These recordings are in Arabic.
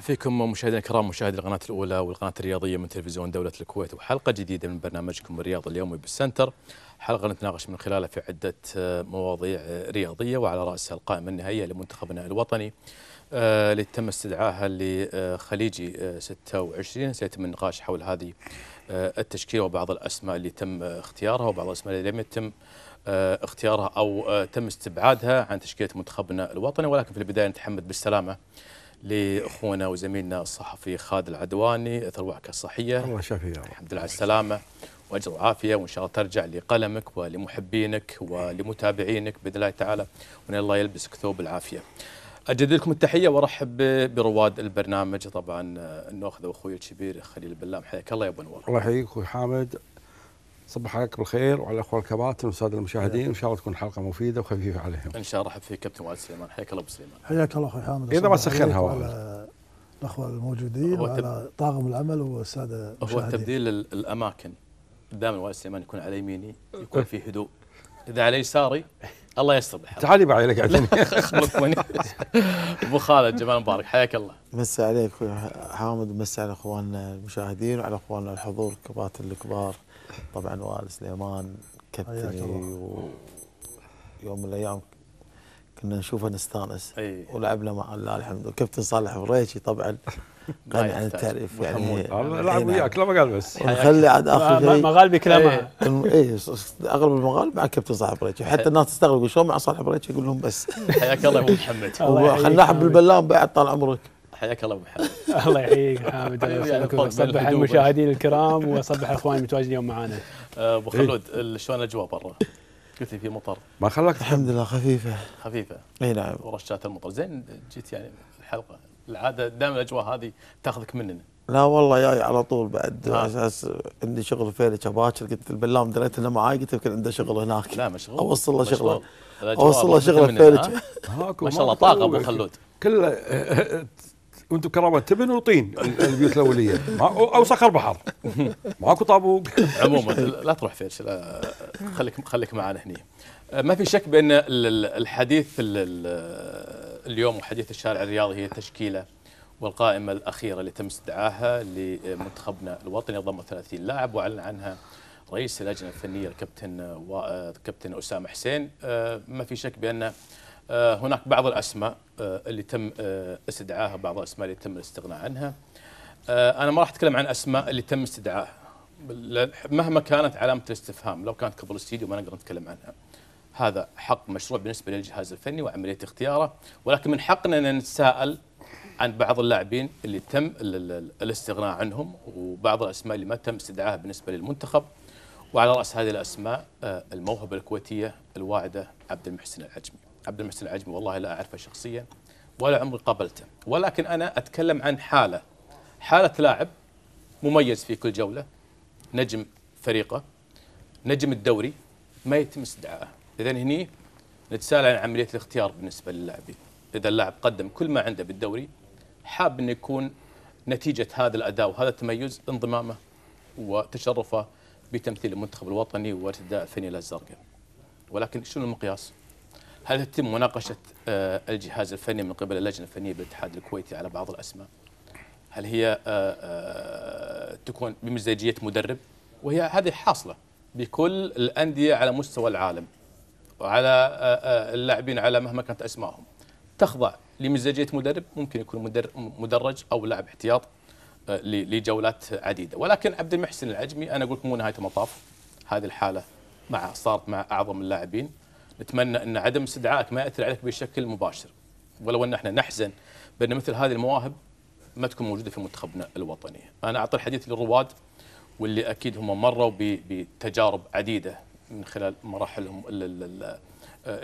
مرحب فيكم مشاهدينا الكرام مشاهدي القناة الأولى والقناة الرياضية من تلفزيون دولة الكويت وحلقة جديدة من برنامجكم الرياض اليومي بالسنتر حلقة نتناقش من خلالها في عدة آه، مواضيع آه، رياضية وعلى رأسها القائمة النهائية لمنتخبنا الوطني اللي آه، تم استدعائها لخليجي 26 سيتم النقاش حول هذه التشكيلة وبعض الأسماء اللي تم اختيارها وبعض الأسماء اللي لم يتم اختيارها أو تم استبعادها عن تشكيلة منتخبنا الوطني ولكن في البداية نتحمد بالسلامة لاخونا وزميلنا الصحفي خالد العدواني اثر وعكه الصحيه الله يشافيه يا رب الحمد لله على السلامه واجر وعافيه وان شاء الله ترجع لقلمك ولمحبينك ولمتابعينك باذن الله تعالى وان الله يلبسك ثوب العافيه. اجدد لكم التحيه وارحب برواد البرنامج طبعا ناخذ اخوي الكبير خليل بلام حياك الله يا ابو نور. الله يحييك اخوي حامد صبح عليك بالخير وعلى الاخوه الكباتن والساده المشاهدين ان شاء الله تكون حلقه مفيده وخفيفه عليهم. ان شاء الله رحب فيك كابتن وائل سليمان حياك الله ابو سليمان. حياك الله اخوي حامد. اذا ما سخن الهواء. الاخوه الموجودين وعلى طاقم العمل والساده المشاهدين. هو تبديل الاماكن دائما وائل سليمان يكون على يميني أه. يكون في هدوء اذا على يساري الله يستر تعالي بعد لك عدني ابو خالد جمال مبارك حياك الله مسا عليك اخوي حامد مسا على اخواننا المشاهدين وعلى اخواننا الحضور الكباتن الكبار طبعا وائل سليمان كابتني يوم من الايام كنا نشوفه نستانس أيه. ولعبنا مع الله الحمد لله كابتن صالح بريشي طبعا غني عن التعريف يعني, يعني لعب وياك لا مقال بس ونخلي عاد اخر شيء مغالبي كلامه اي إيه، اغلب المغالب مع كابتن صالح بريشي حتى الناس تستغرب شلون مع صالح بريشي يقول لهم بس حياك الله يا ابو محمد خلنا احب بالبلام بعد طال عمرك حياك الله ابو محمد الله يحييك حامد اصبح يعني المشاهدين الكرام واصبح اخواني المتواجدين اليوم معنا أه، ابو خلود شلون الاجواء برا؟ قلت في مطر ما خلاك الحمد لله خفيفه خفيفه اي نعم ورشات المطر زين جيت يعني الحلقه العاده دائما الاجواء هذه تاخذك مننا لا والله جاي على طول بعد على اساس عندي شغل فيلك باكر قلت البلام دريت انه معاي قلت يمكن عنده شغل هناك لا مشغول اوصل له شغله اوصل له شغله فيلك ما شاء الله طاقه ابو خلود كله وانتم كرامه تبن وطين البيوت الاوليه او صخر بحر ماكو طابوق عموما لا تروح فيرس لا خليك خليك معنا هني ما في شك بان الحديث اليوم وحديث الشارع الرياضي هي تشكيله والقائمه الاخيره اللي تم استدعاها لمنتخبنا الوطني ضم 30 لاعب واعلن عنها رئيس اللجنه الفنيه الكابتن و... آه، كابتن اسامه حسين آه، ما في شك بان آه، هناك بعض الاسماء آه، اللي تم آه، استدعاها بعض الاسماء اللي تم الاستغناء عنها انا ما راح اتكلم عن اسماء اللي تم استدعائها مهما كانت علامه الاستفهام لو كانت قبل الاستديو ما نقدر نتكلم عنها هذا حق مشروع بالنسبه للجهاز الفني وعمليه اختياره ولكن من حقنا ان نتساءل عن بعض اللاعبين اللي تم الاستغناء عنهم وبعض الاسماء اللي ما تم استدعائها بالنسبه للمنتخب وعلى راس هذه الاسماء الموهبه الكويتيه الواعده عبد المحسن العجمي عبد المحسن العجمي والله لا أعرفه شخصيا ولا عمري قابلته ولكن أنا أتكلم عن حالة حالة لاعب مميز في كل جولة نجم فريقه نجم الدوري ما يتم استدعائه إذا هني نتساءل عن عملية الاختيار بالنسبة للاعبين إذا اللاعب قدم كل ما عنده بالدوري حاب أن يكون نتيجة هذا الأداء وهذا التميز انضمامه وتشرفه بتمثيل المنتخب الوطني وارتداء الفنيلة الزرقاء ولكن شنو المقياس؟ هل تتم مناقشة آه، الجهاز الفني من قبل اللجنة الفنية بالاتحاد الكويتي على بعض الأسماء؟ هل هي آه، آه، تكون بمزاجيه مدرب؟ وهي هذه حاصلة بكل الأندية على مستوى العالم وعلى اللاعبين على مهما كانت أسمائهم تخضع لمزاجيه مدرب ممكن يكون مدرج أو لاعب احتياط لجولات عديدة ولكن عبد المحسن العجمي أنا أقول لكم مو نهاية المطاف هذه الحالة مع صارت مع أعظم اللاعبين نتمنى أن عدم استدعائك ما يأثر عليك بشكل مباشر ولو أن احنا نحزن بأن مثل هذه المواهب ما تكون موجودة في منتخبنا الوطني أنا أعطي الحديث للرواد واللي أكيد هم مروا بتجارب عديدة من خلال مراحلهم اللي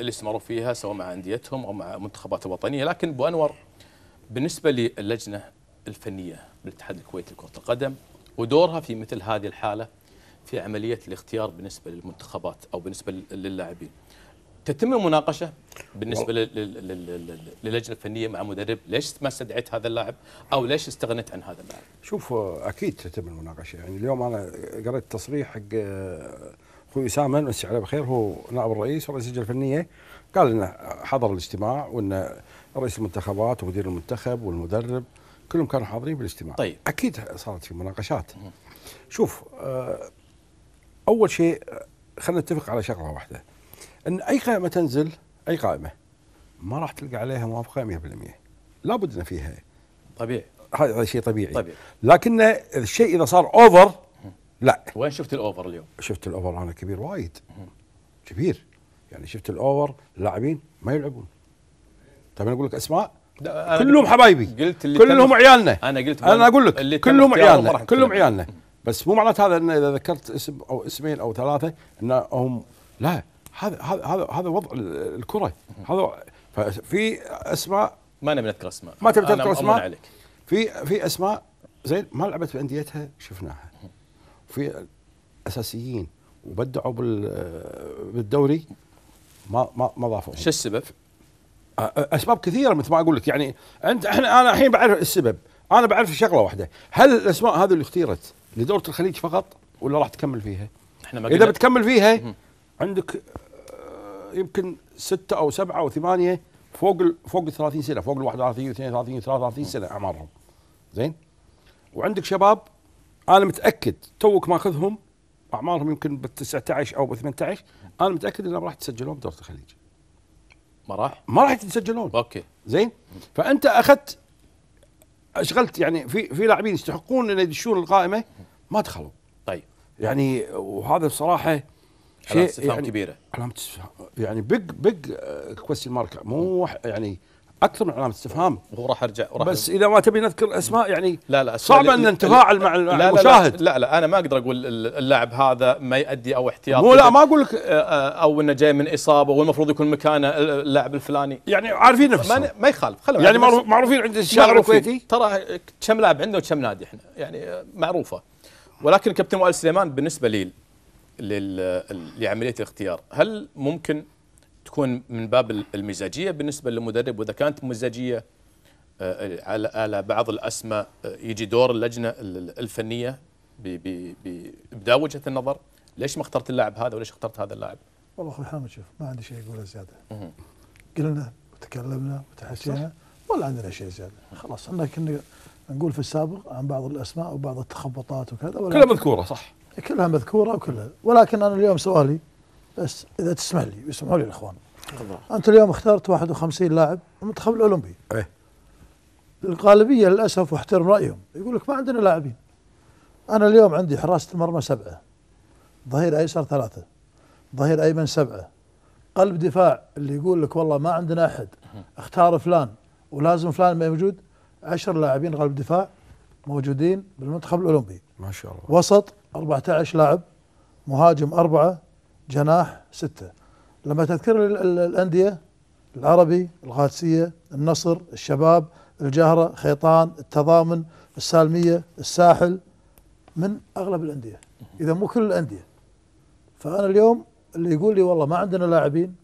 استمروا فيها سواء مع أنديتهم أو مع منتخبات الوطنية لكن أبو أنور بالنسبة للجنة الفنية بالاتحاد الكويتي لكرة القدم ودورها في مثل هذه الحالة في عملية الاختيار بالنسبة للمنتخبات أو بالنسبة للاعبين تتم المناقشه بالنسبه للجنه الفنيه مع مدرب ليش ما استدعيت هذا اللاعب او ليش استغنيت عن هذا اللاعب شوف اكيد تتم المناقشه يعني اليوم انا قرأت تصريح حق آه، اخوي اسامه مسي عليه بالخير هو نائب الرئيس ورئيس اللجنه الفنيه قال انه حضر الاجتماع وان رئيس المنتخبات ومدير المنتخب والمدرب كلهم كانوا حاضرين بالاجتماع طيب اكيد صارت في مناقشات شوف آه، اول شيء آه، خلينا نتفق على شغله واحده ان اي قائمه تنزل اي قائمه ما راح تلقى عليها موافقه 100% لابد ان فيها طبيعي هذا شيء طبيعي طبيعي لكن الشيء اذا صار اوفر لا وين شفت الاوفر اليوم؟ شفت الاوفر انا كبير وايد كبير يعني شفت الاوفر اللاعبين ما يلعبون طيب انا اقول لك اسماء كلهم حبايبي قلت اللي كلهم عيالنا انا قلت انا اقول لك كلهم عيالنا كلهم عيالنا بس مو معناته هذا ان اذا ذكرت اسم او اسمين او ثلاثه انهم لا هذا هذا هذا وضع الكره هذا في اسماء ما نبي نذكر اسماء ما تبي تذكر اسماء عليك في في اسماء زين ما لعبت في انديتها شفناها في اساسيين وبدعوا بالدوري ما ما ما ضافوا شو السبب؟ اسباب كثيره مثل ما اقول لك يعني انت احنا انا الحين بعرف السبب انا بعرف شغله واحده هل الاسماء هذه اللي اختيرت لدوره الخليج فقط ولا راح تكمل فيها؟ احنا ما اذا بتكمل فيها عندك يمكن ستة أو سبعة أو ثمانية فوق ال فوق ال 30 سنة فوق ال 31 32 33 سنة أعمارهم زين وعندك شباب أنا متأكد توك ماخذهم أعمارهم يمكن بال 19 أو بال 18 أنا متأكد أنهم راح تسجلون بدورة الخليج ما راح ما راح يتسجلون اوكي زين فانت اخذت اشغلت يعني في في لاعبين يستحقون ان يدشون القائمه ما دخلوا طيب يعني وهذا بصراحه شيء علامه استفهام يعني كبيره علامه استفهام يعني بيج بيج كويستن مارك مو يعني اكثر من علامه استفهام وراح ارجع وراح بس اذا ما تبي نذكر اسماء يعني لا لا يعني صعب ان نتفاعل مع المشاهد لا, لا لا انا ما اقدر اقول اللاعب هذا ما يؤدي او احتياط مو لا ما اقول لك آه، آه، او انه جاي من اصابه والمفروض يكون مكانه اللاعب الفلاني يعني عارفين نفسهم ما, ما يخالف خلهم يعني معروفين عند الشارع الكويتي ترى كم لاعب عنده وكم نادي احنا يعني آه، معروفه ولكن كابتن وائل سليمان بالنسبه لي لعمليه الاختيار هل ممكن تكون من باب المزاجيه بالنسبه للمدرب واذا كانت مزاجيه آه، على على بعض الاسماء آه، يجي دور اللجنه الفنيه بابداء وجهه النظر ليش ما اخترت اللاعب هذا وليش اخترت هذا اللاعب؟ والله اخوي حامد شوف ما عندي شيء اقوله زياده قلنا وتكلمنا وتحسينا ولا عندنا شيء زياده خلاص احنا كنا نقول في السابق عن بعض الاسماء وبعض التخبطات وكذا كلها مذكوره صح كلها مذكوره وكلها ولكن انا اليوم سؤالي بس اذا تسمح لي ويسمحوا لي الاخوان انت اليوم اخترت 51 لاعب المنتخب الاولمبي ايه الغالبيه للاسف واحترم رايهم يقول لك ما عندنا لاعبين انا اليوم عندي حراسه المرمى سبعه ظهير ايسر ثلاثه ظهير ايمن سبعه قلب دفاع اللي يقول لك والله ما عندنا احد اختار فلان ولازم فلان ما موجود عشر لاعبين قلب دفاع موجودين بالمنتخب الاولمبي ما شاء الله وسط 14 لاعب مهاجم أربعة جناح ستة لما تذكر الأندية العربي الغاتسية النصر الشباب الجهرة خيطان التضامن السالمية الساحل من أغلب الأندية إذا مو كل الأندية فأنا اليوم اللي يقول لي والله ما عندنا لاعبين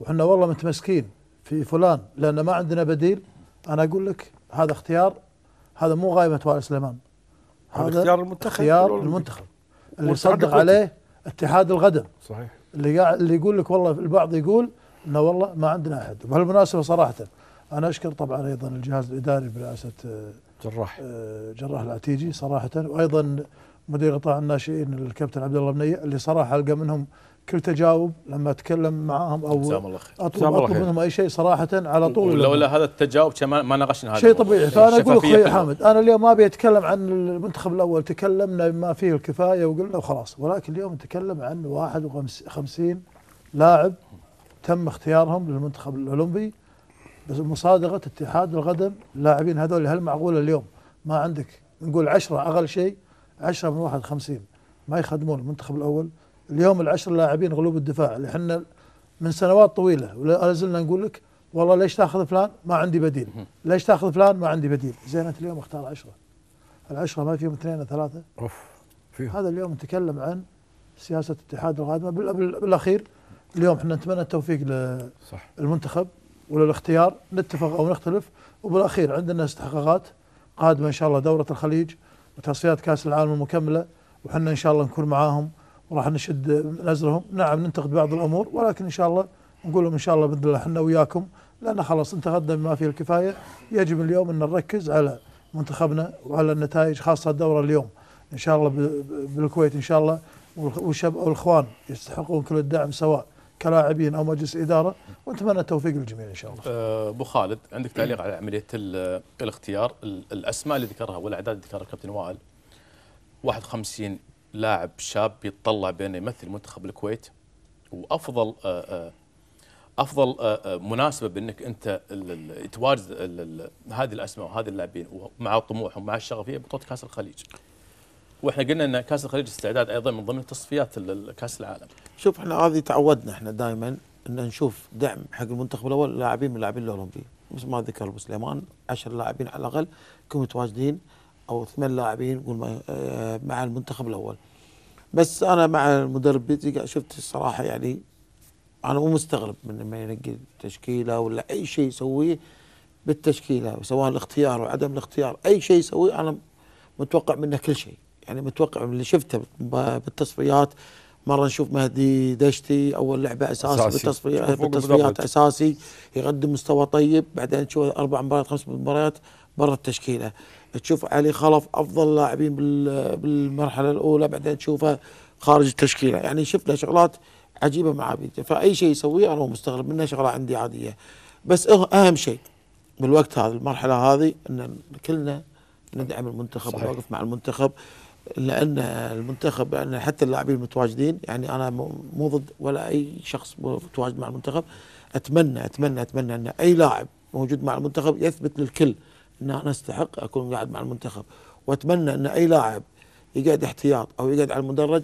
وحنا والله متمسكين في فلان لأن ما عندنا بديل أنا أقول لك هذا اختيار هذا مو غايبة وائل سليمان هذا اختيار المنتخب اختيار المنتخب اللي صدق عليه اتحاد الغدر صحيح اللي قاعد اللي يقول لك والله البعض يقول انه والله ما عندنا احد وبهالمناسبه صراحه انا اشكر طبعا ايضا الجهاز الاداري برئاسه آه، جراح آه، جراح العتيجي صراحه وايضا مدير قطاع الناشئين الكابتن عبد الله بنيه اللي صراحه القى منهم كل تجاوب لما اتكلم معاهم او اطلب اطلب منهم اي شيء صراحه على طول لولا هذا التجاوب كان ما ناقشنا هذا شيء طبيعي فانا اقول لك اخوي حامد انا اليوم ما ابي اتكلم عن المنتخب الاول تكلمنا بما فيه الكفايه وقلنا وخلاص ولكن اليوم نتكلم عن 51 لاعب تم اختيارهم للمنتخب الاولمبي بس مصادقه اتحاد القدم اللاعبين هذول هل معقوله اليوم ما عندك نقول 10 اقل شيء 10 من 51 ما يخدمون المنتخب الاول اليوم العشر لاعبين غلوب الدفاع اللي احنا من سنوات طويله ولا زلنا نقول لك والله ليش تاخذ فلان؟ ما عندي بديل، ليش تاخذ فلان؟ ما عندي بديل، زين انت اليوم اختار عشرة العشرة ما فيهم اثنين ثلاثة اوف فيهم هذا اليوم نتكلم عن سياسة الاتحاد القادمة بالاخير اليوم احنا نتمنى التوفيق للمنتخب وللاختيار نتفق او نختلف وبالاخير عندنا استحقاقات قادمة ان شاء الله دورة الخليج وتصفيات كاس العالم المكملة وحنا ان شاء الله نكون معاهم وراح نشد نزرهم نعم ننتقد بعض الامور ولكن ان شاء الله نقول لهم ان شاء الله باذن الله احنا وياكم لان خلاص انتقدنا بما فيه الكفايه يجب اليوم ان نركز على منتخبنا وعلى النتائج خاصه الدوره اليوم ان شاء الله بالكويت ان شاء الله والشب والاخوان يستحقون كل الدعم سواء كلاعبين او مجلس اداره ونتمنى التوفيق للجميع ان شاء الله. أه، ابو أه خالد عندك تعليق على عمليه الاختيار الاسماء اللي ذكرها والاعداد اللي ذكرها الكابتن وائل 51 لاعب شاب يتطلع بانه يمثل منتخب الكويت وافضل آه، آه، افضل آه، مناسبه بانك انت تواجد هذه الاسماء وهذه اللاعبين ومع طموحهم ومع الشغف هي بطوله كاس الخليج. واحنا قلنا ان كاس الخليج استعداد ايضا من ضمن تصفيات كاس العالم. شوف احنا هذه تعودنا احنا دائما ان نشوف دعم حق المنتخب الاول لاعبين من اللاعبين الاولمبيين مثل ما ذكر ابو سليمان 10 لاعبين على الاقل يكونوا متواجدين او ثمان لاعبين آه، مع المنتخب الاول بس انا مع المدرب بيتي شفت الصراحه يعني انا مو مستغرب من لما ينقي التشكيله ولا اي شيء يسويه بالتشكيله سواء الاختيار وعدم الاختيار اي شيء يسويه انا متوقع منه كل شيء يعني متوقع من اللي شفته بالتصفيات مره نشوف مهدي دشتي اول لعبه اساسي, أساسي. بالتصفيات بالتصفيات اساسي يقدم مستوى طيب بعدين تشوف اربع مباريات خمس مباريات برا التشكيله تشوف علي خلف افضل لاعبين بالمرحله الاولى بعدين تشوفه خارج التشكيله يعني شفنا شغلات عجيبه مع عبيد فاي شيء يسويه انا مستغرب منه شغله عندي عاديه بس أه، اهم شيء بالوقت هذا المرحله هذه ان كلنا ندعم المنتخب ونوقف مع المنتخب لان المنتخب لان حتى اللاعبين المتواجدين يعني انا مو ضد ولا اي شخص متواجد مع المنتخب اتمنى اتمنى اتمنى ان اي لاعب موجود مع المنتخب يثبت للكل ان انا استحق اكون قاعد مع المنتخب واتمنى ان اي لاعب يقعد احتياط او يقعد على المدرج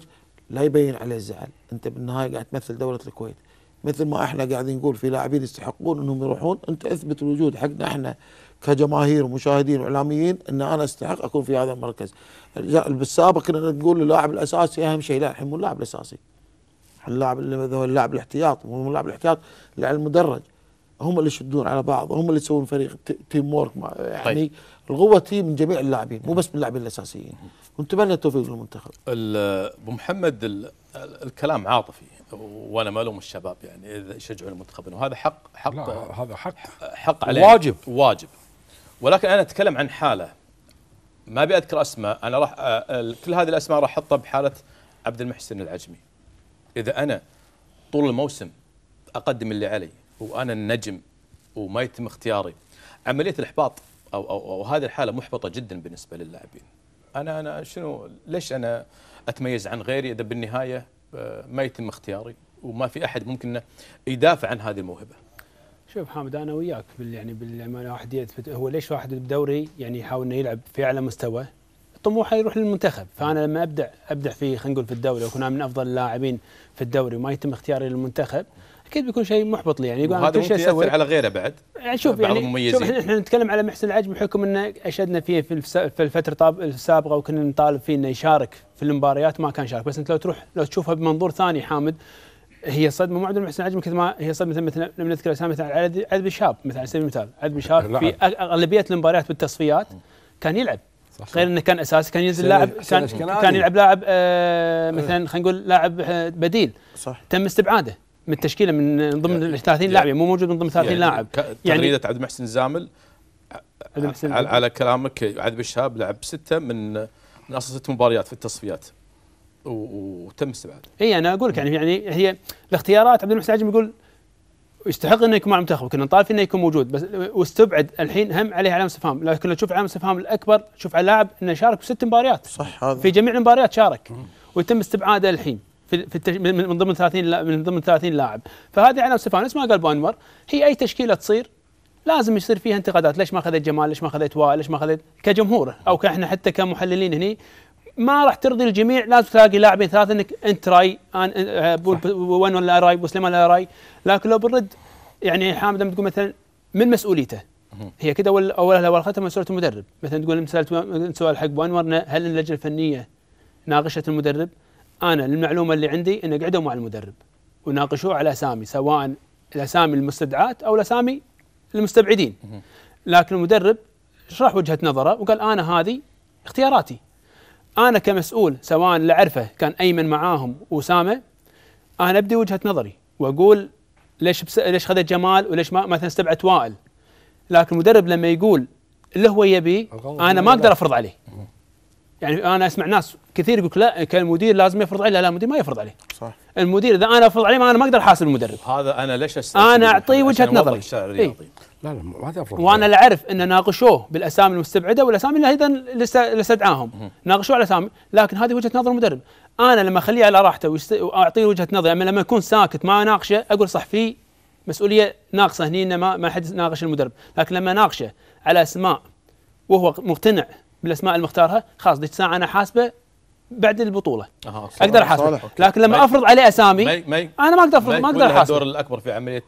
لا يبين عليه الزعل انت بالنهايه قاعد تمثل دوله الكويت مثل ما احنا قاعدين نقول في لاعبين يستحقون انهم يروحون انت اثبت الوجود حقنا احنا كجماهير ومشاهدين واعلاميين ان انا استحق اكون في هذا المركز بالسابق كنا نقول اللاعب الاساسي اهم شيء لا الحين مو اللاعب الاساسي اللاعب اللي هو اللاعب الاحتياط مو اللاعب الاحتياط اللي على المدرج هم اللي يشدون على بعض هم اللي يسوون فريق طيب. يعني تيم وورك يعني طيب. القوه تي من جميع اللاعبين مو بس من اللاعبين الاساسيين ونتمنى التوفيق للمنتخب ابو محمد الكلام عاطفي وانا ما الوم الشباب يعني اذا يشجعون المنتخب وهذا حق حق لا هذا حق حق عليه واجب واجب ولكن انا اتكلم عن حاله ما ابي اذكر اسماء انا راح آه، كل هذه الاسماء راح احطها بحاله عبد المحسن العجمي اذا انا طول الموسم اقدم اللي علي وانا النجم وما يتم اختياري عمليه الاحباط او او, أو هذه الحاله محبطه جدا بالنسبه للاعبين انا انا شنو ليش انا اتميز عن غيري اذا بالنهايه آه، ما يتم اختياري وما في احد ممكن يدافع عن هذه الموهبه شوف حامد انا وياك بال يعني بالامانه واحد يثبت هو ليش واحد بدوري يعني يحاول انه يلعب في اعلى مستوى طموحه يروح للمنتخب فانا لما ابدع ابدع في خلينا نقول في الدوري واكون من افضل اللاعبين في الدوري وما يتم اختياري للمنتخب اكيد بيكون شيء محبط لي يعني يقول انا كل شيء اسوي على غيره بعد يعني شوف بعض يعني المميزين. شوف احنا نتكلم على محسن العج بحكم انه اشدنا فيه في, في الفتره السابقه وكنا نطالب فيه انه يشارك في المباريات ما كان شارك بس انت لو تروح لو تشوفها بمنظور ثاني حامد هي صدمه مو معدل محسن العجم كثر ما هي صدمه مثلا لما نذكر اسامي مثلا عدد عدد مثلا على سبيل المثال عذب الشاب في اغلبيه المباريات بالتصفيات كان يلعب صح غير انه كان اساسي كان ينزل لاعب كان كان يلعب لاعب آه مثلا خلينا نقول لاعب آه، بديل صح تم استبعاده من التشكيله من ضمن ال 30 لاعب مو موجود من ضمن 30 يعني لاعب يعني تغريده عبد المحسن زامل عبد المحسن على, على كلامك عبد الشهاب لعب سته من من اصل ست مباريات في التصفيات وتم استبعاده اي انا اقول لك يعني يعني هي الاختيارات عبد المحسن عجم يقول يستحق انه يكون مع المنتخب كنا نطالب انه يكون موجود بس واستبعد الحين هم عليه علامه استفهام لكن لو تشوف علامه استفهام الاكبر تشوف على لاعب انه شارك في ست مباريات صح هذا في جميع المباريات شارك ويتم استبعاده الحين في, في التش... من ضمن 30 لا... من ضمن 30 لاعب فهذه على سيفانوس ما قال بانور هي اي تشكيله تصير لازم يصير فيها انتقادات ليش ما خذيت جمال ليش ما خذيت وائل ليش ما خذيت كجمهور او كاحنا حتى كمحللين هني ما راح ترضي الجميع لازم تلاقي لاعبين ثلاثه انك انت راي أن... وين ولا راي وسليمان ولا راي لكن لو بنرد يعني حامد لما تقول مثلا من مسؤوليته هي كده اول اولها واخرتها مسؤوليه المدرب مثلا تقول سالت سؤال حق بانور هل اللجنه الفنيه ناقشت المدرب انا المعلومه اللي عندي ان قعدوا مع المدرب وناقشوه على اسامي سواء الاسامي المستدعات او الاسامي المستبعدين لكن المدرب شرح وجهه نظره وقال انا هذه اختياراتي انا كمسؤول سواء اللي اعرفه كان ايمن معاهم واسامه انا ابدي وجهه نظري واقول ليش بس... ليش خذت جمال وليش ما مثلا استبعدت وائل لكن المدرب لما يقول اللي هو يبي انا ما اقدر افرض عليه يعني انا اسمع ناس كثير يقول لا كان المدير لازم يفرض عليه لا المدير ما يفرض عليه صح المدير اذا انا افرض عليه انا ما اقدر احاسب المدرب هذا انا ليش استثني انا اعطيه وجهه نظري إيه؟ لا لا ما افرض وانا لا اعرف ان ناقشوه بالاسامي المستبعده والاسامي اللي ايضا اللي استدعاهم ناقشوه على اسامي لكن هذه وجهه نظر المدرب انا لما اخليه على راحته واعطيه وجهه نظري اما لما اكون ساكت ما اناقشه اقول صح في مسؤوليه ناقصه هني ما ما حد ناقش المدرب لكن لما اناقشه على اسماء وهو مقتنع بالاسماء اللي مختارها خلاص ذيك الساعه انا حاسبه بعد البطوله أه اقدر احاسبه لكن لما افرض عليه اسامي مي مي انا ما اقدر افرض ما اقدر احاسبه الدور الاكبر في عمليه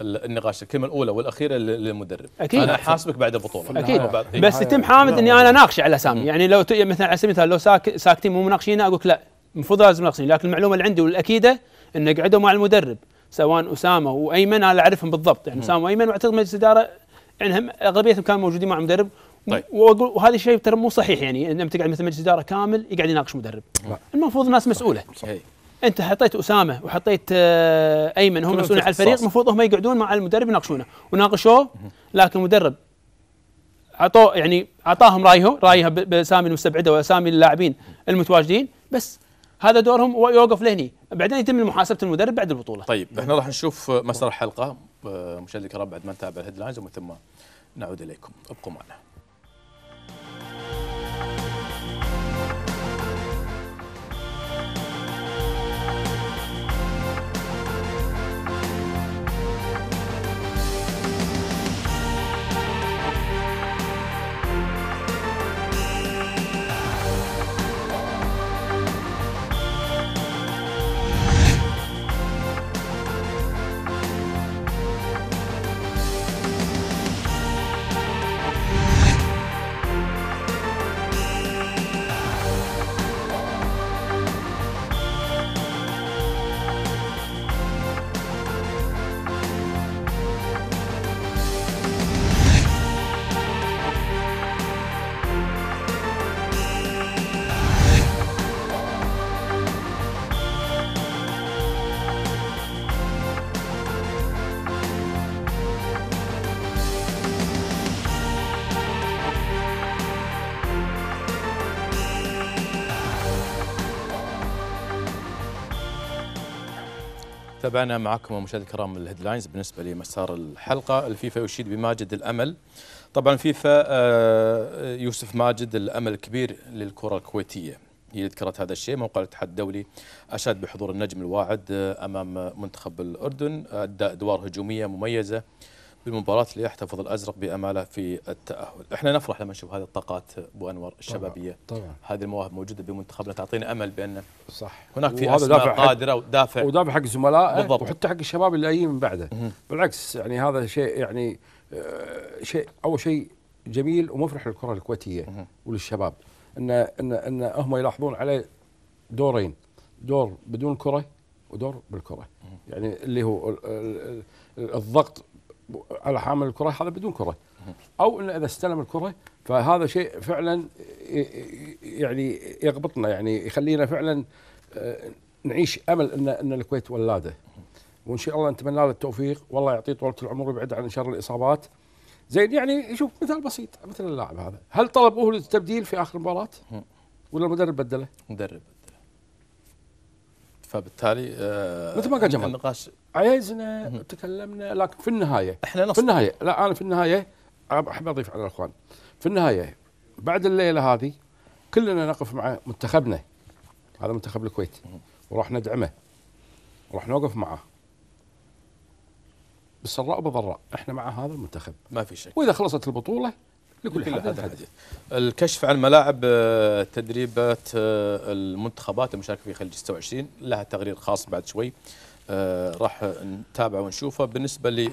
النقاش الكلمه الاولى والاخيره للمدرب اكيد انا حاسبك بعد البطوله اكيد بعد بس يتم أيوة. حامد اني انا اناقشه على اسامي يعني لو مثلا على سبيل المثال لو ساك ساكتين مو مناقشين اقول لك لا المفروض لازم ناقشين لكن المعلومه اللي عندي والاكيده ان قعدوا مع المدرب سواء اسامه وايمن انا اعرفهم بالضبط يعني اسامه وايمن واعتقد مجلس الاداره يعني هم اغلبيتهم كانوا موجودين مع المدرب طيب. وهذا الشيء ترى مو صحيح يعني لما تقعد مثل مجلس اداره كامل يقعد يناقش مدرب لا. المفروض الناس مسؤوله صحيح. إيه. انت حطيت اسامه وحطيت آه، ايمن هم مسؤولين على الفريق المفروض هم يقعدون مع المدرب يناقشونه وناقشوه لكن المدرب اعطوه يعني اعطاهم رايه رايها باسامي المستبعده واسامي اللاعبين المتواجدين بس هذا دورهم يوقف لهني بعدين يتم محاسبه المدرب بعد البطوله طيب احنا راح نشوف مسار الحلقه آه، مشاهدي الكرام بعد ما نتابع الهيدلاينز ومن ثم نعود اليكم ابقوا معنا تابعنا معكم مشاهدي الكرام الهيدلاينز بالنسبه لمسار الحلقه الفيفا يشيد بماجد الامل طبعا الفيفا آه، يوسف ماجد الامل الكبير للكره الكويتيه هي ذكرت هذا الشيء موقع الاتحاد الدولي اشاد بحضور النجم الواعد آه، امام منتخب الاردن ادى ادوار هجوميه مميزه بالمباراة اللي يحتفظ الأزرق بأماله في التأهل احنا نفرح لما نشوف هذه الطاقات أبو أنور الشبابية طبعا, طبعا. هذه المواهب موجودة بمنتخبنا تعطينا أمل بأن صح هناك في أسماء دافع قادرة ودافع ودافع حق الزملاء بالضبط وحتى حق الشباب اللي جايين من بعده مه. بالعكس يعني هذا شيء يعني آه، شيء أول شيء جميل ومفرح للكرة الكويتية مه. وللشباب أن أن أن هم يلاحظون عليه دورين دور بدون كرة ودور بالكرة مه. يعني اللي هو الضغط على حامل الكره هذا بدون كره او انه اذا استلم الكره فهذا شيء فعلا يعني يغبطنا يعني يخلينا فعلا آه، نعيش امل ان ان الكويت ولاده وان شاء الله نتمنى له التوفيق والله يعطيه طوله العمر ويبعد عن شر الاصابات زين يعني شوف مثال بسيط مثل اللاعب هذا هل طلب هو التبديل في اخر المباراه ولا المدرب بدله؟ مدرب فبالتالي آه مثل ما قال جمال النقاش عايزنا تكلمنا لكن في النهايه احنا نصف. في النهايه لا انا في النهايه احب اضيف على الاخوان في النهايه بعد الليله هذه كلنا نقف مع منتخبنا هذا منتخب الكويت وراح ندعمه وراح نوقف معاه بالسراء وبضراء احنا مع هذا المنتخب ما في شك واذا خلصت البطوله لكل, لكل حدث, حدث. الكشف عن ملاعب آه، تدريبات آه، المنتخبات المشاركه في خليج 26 لها تقرير خاص بعد شوي آه، راح نتابعه ونشوفه بالنسبه ل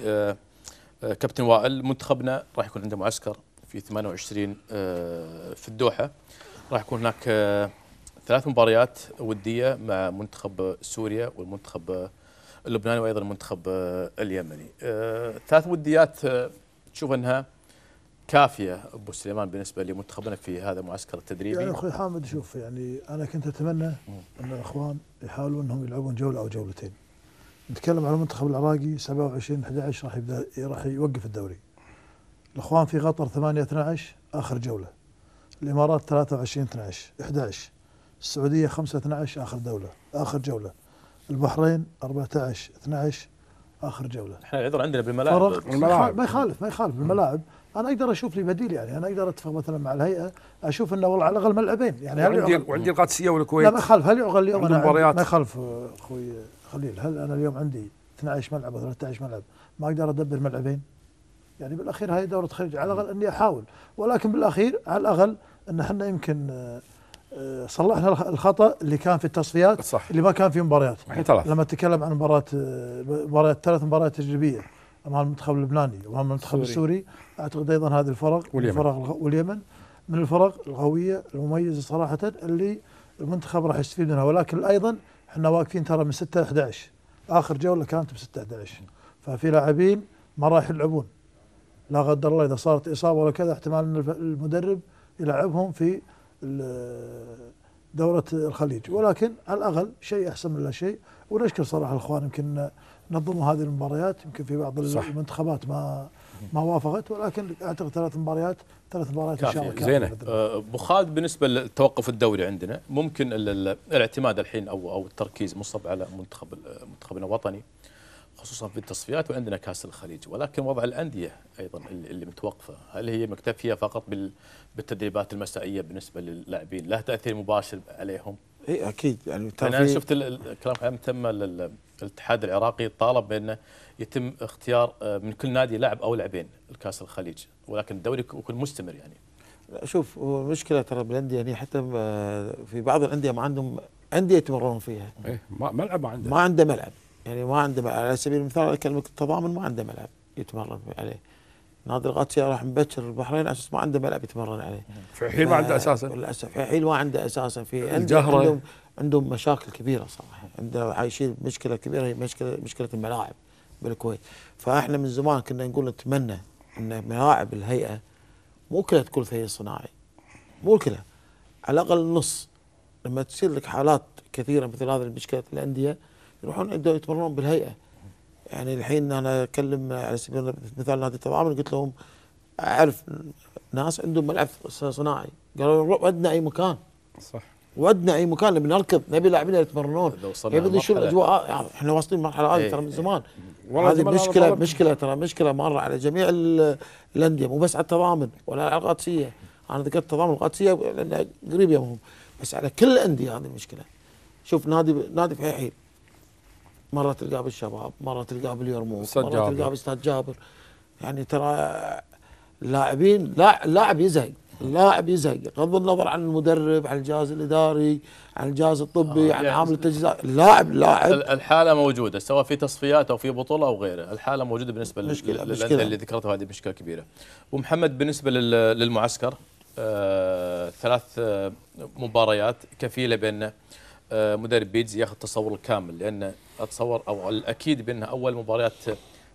كابتن وائل منتخبنا راح يكون عنده معسكر في 28 في الدوحه راح يكون هناك ثلاث مباريات وديه مع منتخب سوريا والمنتخب اللبناني وايضا المنتخب اليمني ثلاث وديات تشوف انها كافيه ابو سليمان بالنسبه لمنتخبنا في هذا المعسكر التدريبي؟ يعني اخوي حامد شوف يعني انا كنت اتمنى ان الاخوان يحاولون انهم يلعبون جوله او جولتين. نتكلم على المنتخب العراقي 27 11 راح يبدا راح يوقف الدوري. الاخوان في قطر 8 12 اخر جوله. الامارات 23 12 11 السعوديه 5 12 اخر دوله اخر جوله. البحرين 14 12 اخر جوله. احنا العذر عندنا بالملاعب فرق ما يخالف ما يخالف بالملاعب انا اقدر اشوف لي بديل يعني انا اقدر اتفق مثلا مع الهيئه اشوف انه والله على الاقل ملعبين يعني هل وعندي يعني وعندي القادسيه والكويت لا ما يخالف هل يعقل اليوم انا مباريات ما يخالف اخوي خليل هل انا اليوم عندي 12 ملعب او 13 ملعب ما اقدر ادبر ملعبين يعني بالاخير هاي دوره خليج على الاقل اني احاول ولكن بالاخير على الاقل ان احنا يمكن آه، صلحنا الخطا اللي كان في التصفيات صح. اللي ما كان في مباريات لما تكلم عن مباراه آه، مباريات ثلاث مباريات تجريبيه امام المنتخب اللبناني وامام المنتخب السوري اعتقد ايضا هذه الفرق واليمن. الفرق واليمن من الفرق القويه المميزه صراحه اللي المنتخب راح يستفيد منها ولكن ايضا احنا واقفين ترى من 6 ل 11 اخر جوله كانت ب 6 11 ففي لاعبين ما راح يلعبون لا قدر الله اذا صارت اصابه ولا كذا احتمال ان المدرب يلعبهم في دورة الخليج ولكن على الاقل شيء احسن من لا شيء ونشكر صراحه الاخوان يمكن نظموا هذه المباريات يمكن في بعض صح. المنتخبات ما ما وافقت ولكن اعتقد ثلاث مباريات ثلاث مباريات ان شاء الله زينه أه، ابو خالد بالنسبه للتوقف الدوري عندنا ممكن الاعتماد الحين او او التركيز مصب على منتخب منتخبنا الوطني خصوصا في التصفيات وعندنا كاس الخليج ولكن وضع الانديه ايضا اللي متوقفه هل هي مكتفيه فقط بالتدريبات المسائيه بالنسبه للاعبين لها تاثير مباشر عليهم اي اكيد يعني انا شفت الكلام كلام تم الاتحاد العراقي طالب بانه يتم اختيار آه، من كل نادي لاعب او لاعبين الكاس الخليج ولكن الدوري يكون مستمر يعني شوف هو المشكله ترى بالانديه يعني حتى آه، في بعض الانديه ما عندهم انديه يتمرنون فيها ايه ملعب ما عنده ما عنده ملعب يعني ما عنده على سبيل المثال اكلمك التضامن ما عنده ملعب يتمرن عليه نادر غطيه راح مبكر البحرين على اساس ما عنده ملعب يتمرن عليه في حيل ما عنده اساسا للاسف في حيل ما عنده اساسا في عندهم عندهم مشاكل كبيره صراحه عنده عايشين مشكله كبيره هي مشكله مشكله الملاعب بالكويت فاحنا من زمان كنا نقول نتمنى ان ملاعب الهيئه مو كلها تكون في صناعي مو كلها على الاقل النص لما تصير لك حالات كثيره مثل هذه المشكله الانديه يروحون يتمرنون بالهيئه يعني الحين انا اكلم على سبيل المثال نادي التضامن قلت لهم اعرف ناس عندهم ملعب صناعي قالوا ودنا اي مكان صح ودنا اي مكان نبي نركض نبي لاعبين يتمرنون نبي يعني نشوف الاجواء آه، يعني احنا واصلين المرحله هذه إيه، ترى من إيه. زمان هذه مشكله مشكله ترى مشكله مره على جميع الانديه مو بس على التضامن ولا على القادسيه انا ذكرت التضامن القادسيه لان قريب يمهم بس على كل الانديه هذه المشكله شوف نادي نادي في حيحيل مره تلقاه بالشباب مره تلقاه باليرموك مره تلقاه باستاذ جابر يعني ترى اللاعبين لا لاعب يزهق اللاعب يزهق بغض النظر عن المدرب عن الجهاز الاداري عن الجهاز الطبي آه عن عامل يعني التجهيزات اللاعب لاعب الحاله موجوده سواء في تصفيات او في بطوله او غيره الحاله موجوده بالنسبه مشكلة مشكلة. اللي ذكرته هذه مشكله كبيره ومحمد محمد بالنسبه للمعسكر آه ثلاث آه، مباريات كفيله بان آه، مدرب بيدز ياخذ تصور الكامل لان اتصور او الاكيد بانها اول مباريات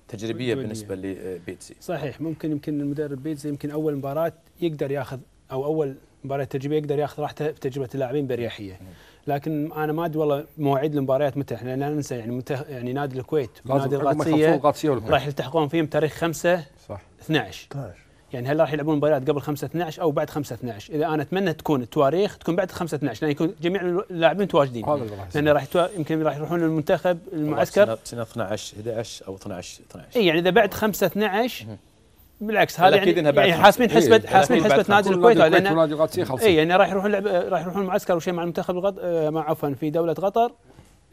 تجريبيه بالنسبه لبيتزي صحيح ممكن يمكن المدرب بيتزي يمكن اول مباراه يقدر ياخذ او اول مباراه تجريبيه يقدر ياخذ راحته بتجربه اللاعبين باريحيه نعم. لكن انا ما ادري والله مواعيد المباريات متى احنا لا ننسى يعني متى يعني نادي الكويت ونادي القادسيه راح يلتحقون فيهم تاريخ 5 صح 12 12 يعني هل راح يلعبون مباريات قبل 5 12 او بعد 5 12 اذا انا اتمنى تكون التواريخ تكون بعد 5 12 لان يكون جميع اللاعبين متواجدين لان راح يمكن راح يروحون للمنتخب المعسكر سنه 12 11 او 12 12 اي يعني اذا بعد 5 12 بالعكس هذا يعني, يعني حاسبين حسبه إيه حاسبين حسبه نادي الكويت لان اي يعني راح يروحون لعب راح يروحون معسكر وشيء مع المنتخب الغط... مع عفوا في دوله قطر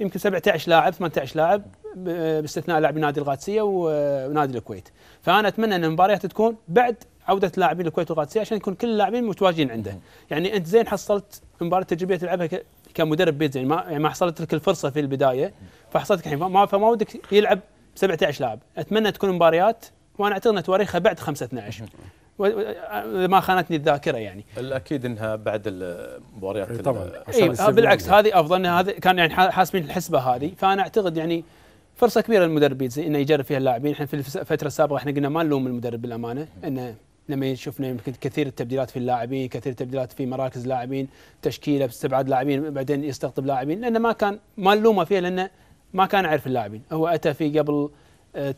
يمكن 17 لاعب 18 لاعب باستثناء لاعبي نادي القادسيه ونادي الكويت فانا اتمنى ان المباريات تكون بعد عوده لاعبين الكويت والقادسيه عشان يكون كل اللاعبين متواجدين عنده يعني انت زين حصلت مباراه تجريبيه تلعبها كمدرب بيت زين ما يعني ما حصلت لك الفرصه في البدايه فحصلتك الحين ما فما ودك يلعب 17 لاعب اتمنى تكون مباريات وانا اعتقد ان تواريخها بعد 5 12 آه، ما خانتني الذاكره يعني الاكيد انها بعد المباريات طبعا إيه بالعكس هذه افضل هذا كان يعني حاسبين الحسبه هذه فانا اعتقد يعني فرصه كبيره للمدرب انه يجرب فيها اللاعبين احنا في الفتره السابقه احنا قلنا ما نلوم المدرب بالامانه انه لما شفنا يمكن كثير التبديلات في اللاعبين كثير التبديلات في مراكز لاعبين تشكيله باستبعاد لاعبين بعدين يستقطب لاعبين لانه ما كان ما نلومه فيها لانه ما كان يعرف اللاعبين هو اتى في قبل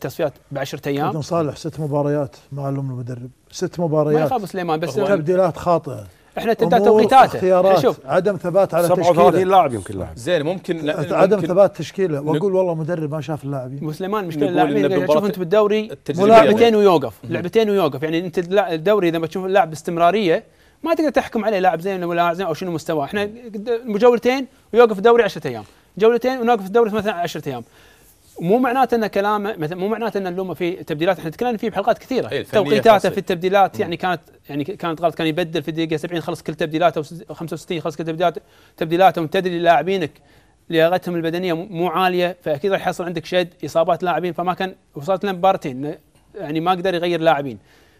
تصفيات بعشرة ايام ابن صالح ست مباريات معلوم المدرب ست مباريات ما يخاف سليمان بس تبديلات خاطئه احنا تبدا توقيتاته اختيارات شوف عدم ثبات على 37 لاعب يمكن لاعب زين ممكن عدم ممكن ثبات تشكيله واقول والله مدرب ما شاف اللاعبين سليمان مشكله اللاعبين شوف انت بالدوري لعبتين ويوقف لعبتين ويوقف يعني انت الدوري اذا ما تشوف اللاعب باستمراريه ما تقدر تحكم عليه لاعب زين ولا لاعب زين او شنو مستواه احنا مجولتين ويوقف الدوري 10 ايام جولتين ونوقف الدوري مثلا 10 ايام مو معناته ان كلامه مثلا مو معناته ان اللومه في تبديلات احنا تكلمنا فيه بحلقات كثيره إيه، توقيتاته في التبديلات يعني كانت يعني كانت غلط كان يبدل في الدقيقه 70 خلص كل تبديلاته 65 خلص كل تبديلاته تبديلاته تدري لاعبينك لياقتهم البدنيه مو عاليه فاكيد راح يحصل عندك شد اصابات لاعبين فما كان وصلت لنا مبارتين يعني ما قدر يغير لاعبين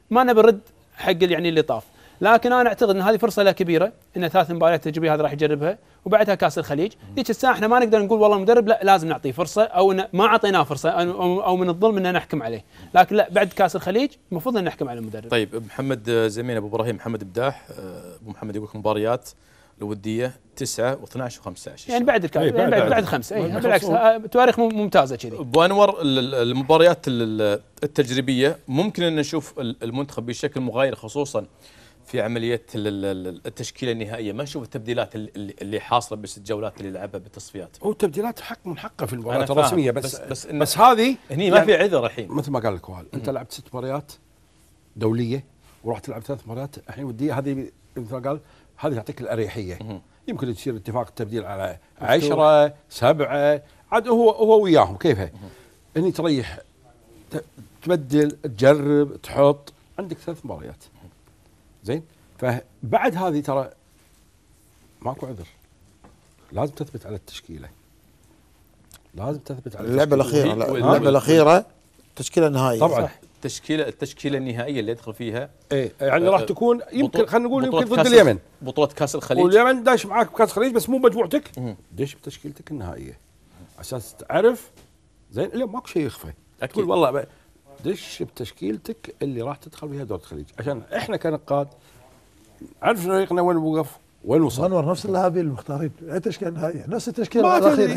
ما نبي نرد حق يعني اللي طاف لكن انا اعتقد ان هذه فرصه له كبيره ان ثلاث مباريات تجريبيه هذا راح يجربها وبعدها كاس الخليج ذيك الساعه احنا ما نقدر نقول والله المدرب لا لازم نعطيه فرصه او ما اعطيناه فرصه او من الظلم ان نحكم عليه لكن لا بعد كاس الخليج المفروض ان نحكم على المدرب طيب محمد زميل ابو ابراهيم محمد بداح أه، ابو محمد يقول مباريات الوديه 9 و12 و15 يعني بعد الكاس يعني بعد, بعد, بعد اي بالعكس أه، تواريخ ممتازه كذي ابو انور المباريات التجريبيه ممكن ان نشوف المنتخب بشكل مغاير خصوصا في عمليه التشكيله النهائيه ما نشوف التبديلات اللي حاصله بس الجولات اللي لعبها بالتصفيات هو التبديلات حق من حقه في المباراه الرسميه بس بس, بس, بس هذه هني ما يعني في عذر الحين مثل ما قال لك وائل انت لعبت ست مباريات دوليه وراح تلعب ثلاث مباريات الحين وديه هذه مثل ما قال هذه تعطيك الاريحيه يمكن تصير اتفاق التبديل على عشرة سبعة عاد هو هو وياهم كيفها هني تريح تبدل تجرب تحط عندك ثلاث مباريات زين فبعد هذه ترى ماكو عذر لازم تثبت على التشكيله لازم تثبت على اللعبه الاخيره اللعبه الاخيره التشكيله النهائيه طبعا صح. التشكيله التشكيله النهائيه اللي يدخل فيها ايه يعني راح آه، تكون يمكن خلينا نقول يمكن ضد اليمن بطوله كاس الخليج واليمن داش معاك بكاس الخليج بس مو بمجموعتك دش بتشكيلتك النهائيه اساس تعرف زين اليوم ماكو شيء يخفى تقول والله دش بتشكيلتك اللي راح تدخل فيها دورة الخليج عشان احنا كنقاد عرف فريقنا وين وقف وين وصل انور نفس اللاعبين المختارين التشكيل هاي نفس التشكيل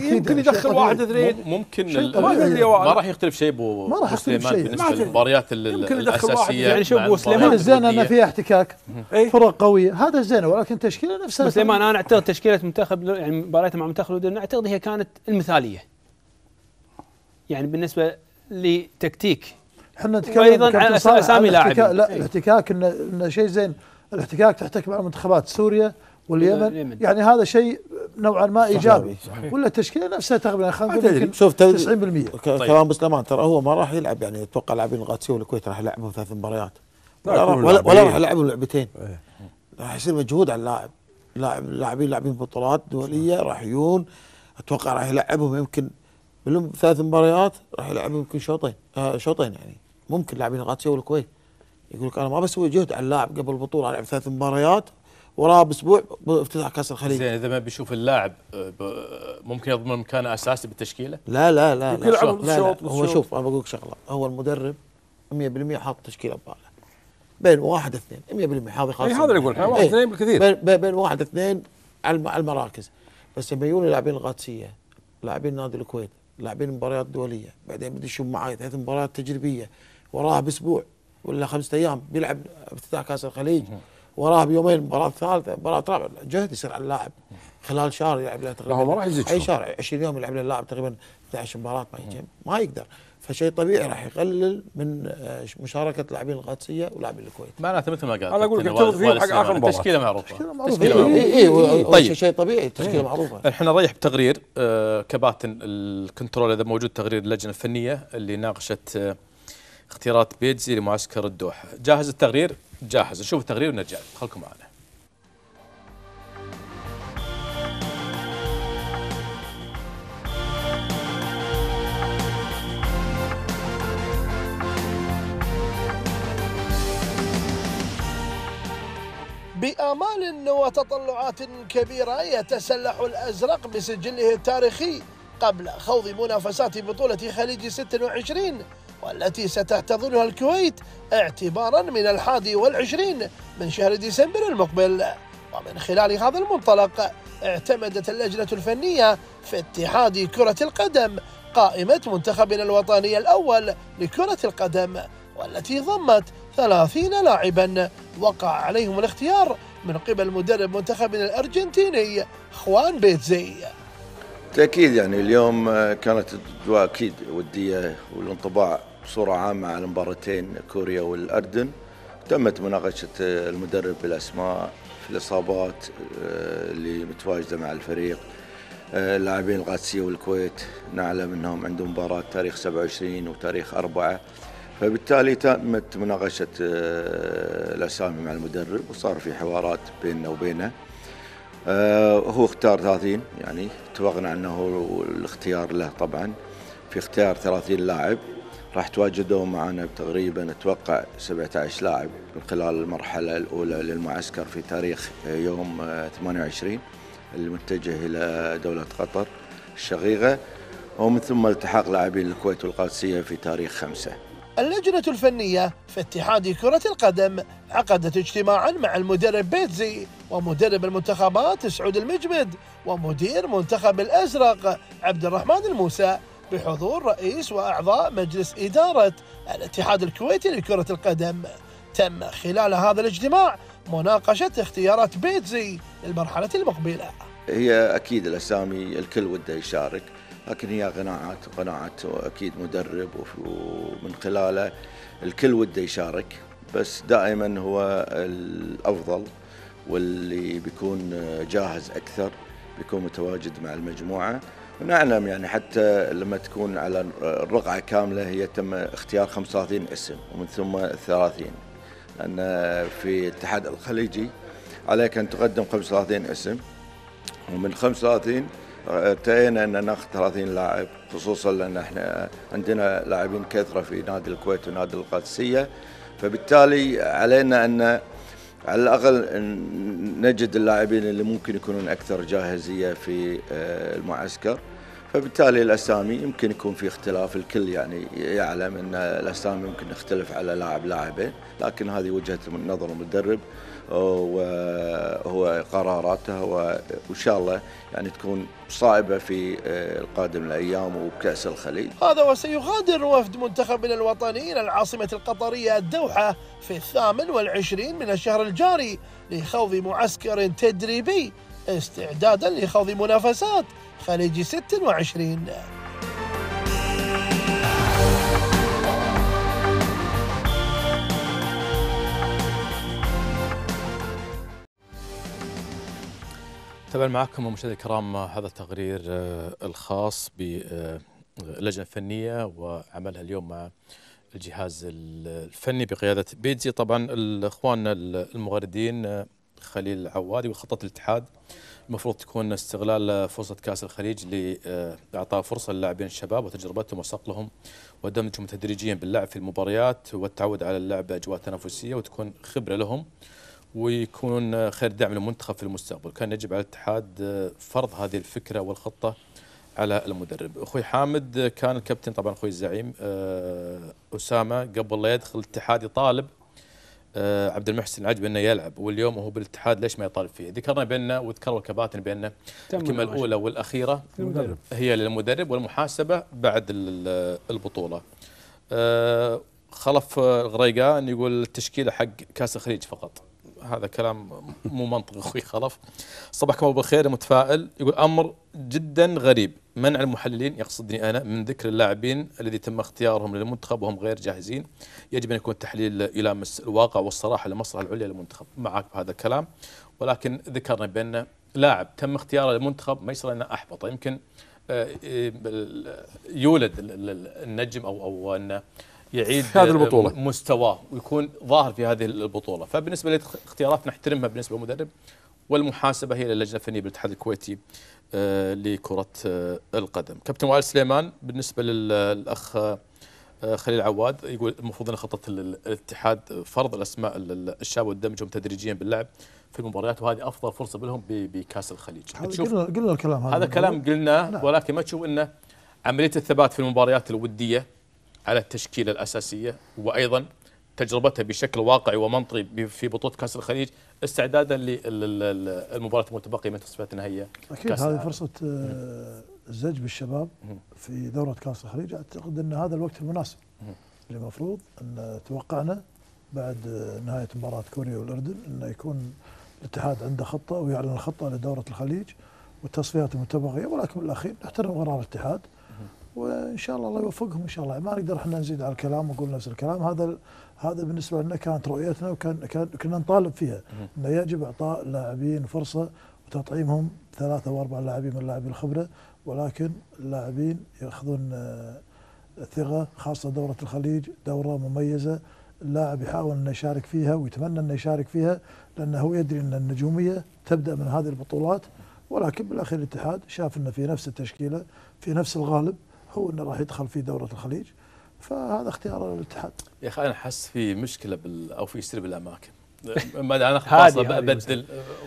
يمكن يدخل واحد اثنين ممكن ما راح يختلف شيء ابو ما راح يختلف شيء بالنسبه للمباريات الاساسيه يعني شوف ابو سليمان الزين انه فيها احتكاك إيه. فرق قويه هذا الزين ولكن تشكيله نفسها سليمان انا اعتقد تشكيله منتخب يعني مباريته مع منتخب الاردن اعتقد هي كانت المثاليه يعني بالنسبه لتكتيك احنا نتكلم ايضا عن اسامي لاعبين لا الاحتكاك انه شيء زين الاحتكاك تحتك مع منتخبات سوريا واليمن يعني هذا شيء نوعا ما ايجابي صحيح. ولا التشكيله نفسها تقريبا خلينا نقول يمكن شوف 90% طيب. كلام بسلمان ترى هو ما راح يلعب يعني اتوقع لاعبين القادسيه والكويت راح يلعبهم ثلاث مباريات ولا, راح يلعبهم لعبتين إيه. راح يصير مجهود على اللاعب لاعب لاعبين لاعبين بطولات دوليه راح يجون اتوقع راح يلعبهم يمكن ثلاث مباريات راح يلعبهم يمكن شوطين آه شوطين يعني ممكن لاعبين الغات يقول لك يقول لك انا ما بسوي جهد على اللاعب قبل البطوله انا العب ثلاث مباريات وراه باسبوع افتتاح كاس الخليج زين اذا ما بيشوف اللاعب آه، آه، ممكن يضمن مكانه اساسي بالتشكيله؟ لا لا لا لا, لا, لا, لا هو شوف انا بقول لك شغله هو المدرب 100% حاط تشكيله بباله بين واحد اثنين 100% حاضر خالص إيه، هذا اللي اقول إيه، واحد اثنين بالكثير بين, بين واحد اثنين على المراكز بس لما يجون اللاعبين القادسيه لاعبين نادي الكويت لاعبين مباريات دوليه بعدين بدي يشوف معاي ثلاث مباريات تجريبيه وراها باسبوع ولا خمسة ايام بيلعب افتتاح كاس الخليج وراها بيومين مباراة ثالثة مباراة رابعة جهد يصير على اللاعب خلال شهر يلعب له تقريبا ما راح يزيد اي شهر 20 يوم يلعب له اللاعب تقريبا 12 مباراة ما يجي ما يقدر فشيء طبيعي راح يقلل من آه، مشاركه اللاعبين القادسيه ولاعبين الكويت. معناته مثل ما قال انا اقول لك التوظيف حق اخر مباراه تشكيله معروفه تشكيله معروفه اي اي إيه، إيه، إيه، طيب شيء طبيعي تشكيله معروفه احنا نريح بتقرير آه، كباتن الكنترول اذا موجود تقرير اللجنه الفنيه اللي ناقشت آه اختيارات بيتزي لمعسكر الدوحة جاهز التقرير؟ جاهز نشوف التقرير ونرجع خلكم معنا بآمال وتطلعات كبيرة يتسلح الأزرق بسجله التاريخي قبل خوض منافسات بطولة خليج 26 والتي ستحتضنها الكويت اعتبارا من الحادي والعشرين من شهر ديسمبر المقبل ومن خلال هذا المنطلق اعتمدت اللجنة الفنية في اتحاد كرة القدم قائمة منتخبنا الوطني الأول لكرة القدم والتي ضمت ثلاثين لاعبا وقع عليهم الاختيار من قبل مدرب منتخبنا الأرجنتيني خوان بيتزي بالتاكيد يعني اليوم آه، كانت الاجواء اكيد وديه والانطباع بصوره عامه على المباراتين كوريا والاردن تمت مناقشه آه، المدرب بالاسماء في الاصابات آه، اللي متواجده مع الفريق اللاعبين القادسيه والكويت نعلم انهم عندهم مباراه تاريخ 27 وتاريخ 4 فبالتالي تمت مناقشه الاسامي مع المدرب وصار في حوارات بيننا وبينه آه، هو اختار 30 يعني اتفقنا انه الاختيار له طبعا في اختيار 30 لاعب راح تواجدوا معنا تقريبا اتوقع 17 لاعب من خلال المرحله الاولى للمعسكر في تاريخ يوم 28 آه، المتجه الى دوله قطر الشقيقه ومن ثم التحاق لاعبين الكويت والقادسيه في تاريخ 5 اللجنة الفنية في اتحاد كرة القدم عقدت اجتماعا مع المدرب بيتزي ومدرب المنتخبات سعود المجمد ومدير منتخب الأزرق عبد الرحمن الموسى بحضور رئيس وأعضاء مجلس إدارة الاتحاد الكويتي لكرة القدم تم خلال هذا الاجتماع مناقشة اختيارات بيتزي للمرحلة المقبلة هي أكيد الأسامي الكل وده يشارك لكن هي قناعات قناعات اكيد مدرب ومن خلاله الكل وده يشارك بس دائما هو الافضل واللي بيكون جاهز اكثر بيكون متواجد مع المجموعه ونعلم يعني حتى لما تكون على الرقعه كامله هي تم اختيار 35 اسم ومن ثم 30 لان في الاتحاد الخليجي عليك ان تقدم 35 اسم ومن 35 ارتئينا ان ناخذ 30 لاعب خصوصا لان احنا عندنا لاعبين كثره في نادي الكويت ونادي القادسيه فبالتالي علينا ان على الاقل نجد اللاعبين اللي ممكن يكونون اكثر جاهزيه في آه، المعسكر فبالتالي الاسامي يمكن يكون في اختلاف الكل يعني يعلم ان الاسامي ممكن تختلف على لاعب لاعبين لكن هذه وجهه نظر المدرب وهو قراراته وان شاء الله يعني تكون صائبه في آه، القادم الايام وبكاس الخليج. هذا وسيغادر وفد منتخبنا الوطني الى العاصمه القطريه الدوحه في الثامن والعشرين من الشهر الجاري لخوض معسكر تدريبي استعدادا لخوض منافسات خليج 26 تابع معكم مشاهدي الكرام هذا التقرير آه، الخاص بلجنة آه، فنية وعملها اليوم مع الجهاز الفني بقيادة بيتزي طبعا الإخوان المغردين آه، خليل العوادي وخطة الاتحاد المفروض تكون استغلال فرصة كأس الخليج لإعطاء فرصة للاعبين الشباب وتجربتهم وصقلهم ودمجهم تدريجيا باللعب في المباريات والتعود على اللعب بأجواء تنافسية وتكون خبرة لهم ويكون خير دعم للمنتخب في المستقبل كان يجب على الاتحاد فرض هذه الفكرة والخطة على المدرب أخوي حامد كان الكابتن طبعا أخوي الزعيم آه، أسامة قبل لا يدخل الاتحاد يطالب آه، عبد المحسن عجب انه يلعب واليوم هو بالاتحاد ليش ما يطالب فيه؟ ذكرنا بأن وذكروا الكباتن بان الكلمه الاولى والاخيره المدرب. هي للمدرب والمحاسبه بعد البطوله. آه، خلف غريقان يقول التشكيله حق كاس الخليج فقط. هذا كلام مو منطقي اخوي خلف صباحكم بالخير متفائل يقول امر جدا غريب منع المحللين يقصدني انا من ذكر اللاعبين الذي تم اختيارهم للمنتخب وهم غير جاهزين يجب ان يكون التحليل يلامس الواقع والصراحه للمصلحه العليا للمنتخب معك بهذا الكلام ولكن ذكرنا بان لاعب تم اختياره للمنتخب ما يصير انه احبطه يمكن آه، آه، يولد النجم او او انه يعيد هذه البطولة مستواه ويكون ظاهر في هذه البطولة فبالنسبة للاختيارات نحترمها بالنسبة للمدرب والمحاسبة هي للجنة الفنية بالاتحاد الكويتي آه، لكرة آه، القدم كابتن وائل سليمان بالنسبة للأخ آه، خليل عواد يقول المفروض ان خطه الاتحاد فرض الاسماء الشابه ودمجهم تدريجيا باللعب في المباريات وهذه افضل فرصه لهم بكاس الخليج قلنا الكلام هذا هذا كلام نعم. قلناه نعم. ولكن ما تشوف انه عمليه الثبات في المباريات الوديه على التشكيلة الأساسية وأيضا تجربتها بشكل واقعي ومنطقي في بطولة كأس الخليج استعدادا للمباراة المتبقية من تصفيات النهائية أكيد هذه فرصة الزج آه، بالشباب في دورة كأس الخليج أعتقد أن هذا الوقت المناسب اللي المفروض أن توقعنا بعد آه، نهاية مباراة كوريا والأردن أن يكون الاتحاد عنده خطة ويعلن الخطة لدورة الخليج والتصفيات المتبقية ولكن بالأخير نحترم قرار الاتحاد وان شاء الله الله يوفقهم ان شاء الله ما نقدر احنا نزيد على الكلام ونقول نفس الكلام هذا هذا بالنسبه لنا كانت رؤيتنا وكان كنا نطالب فيها انه يجب اعطاء اللاعبين فرصه وتطعيمهم ثلاثه واربع لاعبين من لاعبي الخبره ولكن اللاعبين ياخذون آه، ثقه خاصه دوره الخليج دوره مميزه اللاعب يحاول انه يشارك فيها ويتمنى انه يشارك فيها لانه هو يدري ان النجوميه تبدا من هذه البطولات ولكن بالاخير الاتحاد شاف انه في نفس التشكيله في نفس الغالب هو انه راح يدخل في دوره الخليج فهذا اختيار الاتحاد يا اخي انا احس في مشكله بال او في سرب الاماكن ما انا خلاص ببدل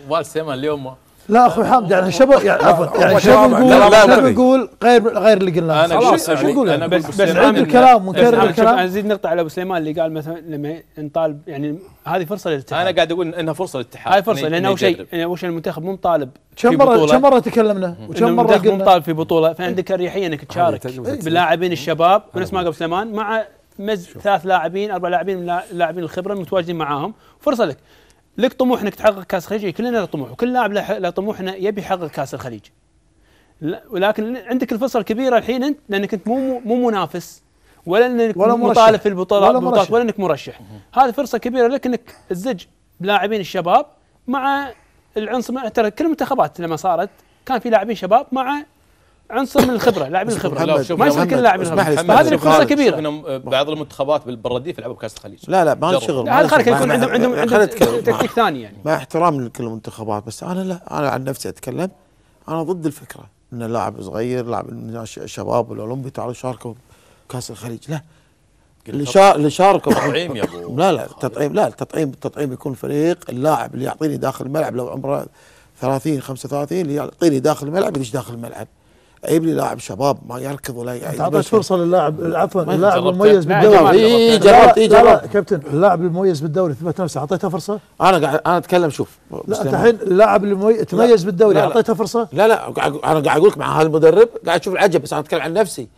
وائل سليمان اليوم لا اخوي حمد يعني شبه يعني عفوا يعني شبه نقول شبه نقول غير غير اللي قلناه انا اقول شو نقول بس بس نعيد الكلام ونكرر الكلام ازيد نقطه على ابو سليمان اللي قال مثلا لما نطالب يعني هذه فرصه للاتحاد انا قاعد اقول انها فرصه للاتحاد هاي فرصه لان اول شيء يعني اول شيء المنتخب مو مطالب كم مره كم مره تكلمنا وكم مره قلنا مطالب في بطوله فعندك اريحيه انك آه، تشارك باللاعبين الشباب ونفس ما قبل سليمان مع مز ثلاث لاعبين اربع لاعبين من اللاعبين الخبره المتواجدين معاهم فرصه لك لك طموح انك تحقق كاس الخليج إيه، كلنا له طموح وكل لاعب له طموح انه يبي يحقق كاس الخليج ولكن عندك الفرصه الكبيره الحين انت لانك انت مو مو منافس ولا انك ولا مطالب في البطولات ولا, مرشح. ولا انك مرشح هذه فرصه كبيره لك انك تزج بلاعبين الشباب مع العنصر ترى كل المنتخبات لما صارت كان في لاعبين شباب مع عنصر من الخبره لاعبين الخبره ما يصير كل لاعبين الخبره هذه فرصه كبيره بعض المنتخبات بالبرديف يلعبوا بكاس الخليج لا لا ما شغل هذا خلك يكون عندهم عندهم تكتيك ثاني يعني مع احترام لكل المنتخبات بس انا لا انا عن نفسي اتكلم انا ضد الفكره ان لاعب صغير لاعب الشباب والاولمبي تعالوا شاركوا بكاس الخليج لا اللي شاركوا تطعيم يا ابو لا لا تطعيم لا التطعيم التطعيم يكون فريق اللاعب اللي يعطيني داخل الملعب لو عمره 30 35 اللي يعطيني داخل الملعب يدش داخل الملعب عيب لي لاعب شباب ما يركض ولا انت اعطيت فرصه للاعب عفوا اللاعب المميز بالدوري اي جربت اي لا, لا كابتن اللاعب المميز بالدوري اثبت نفسه اعطيته فرصه؟ انا قاعد انا اتكلم شوف لا انت الحين اللاعب المميز تميز بالدوري اعطيته فرصه؟ لا لا انا قاعد اقول لك مع هذا المدرب قاعد اشوف العجب بس انا اتكلم عن نفسي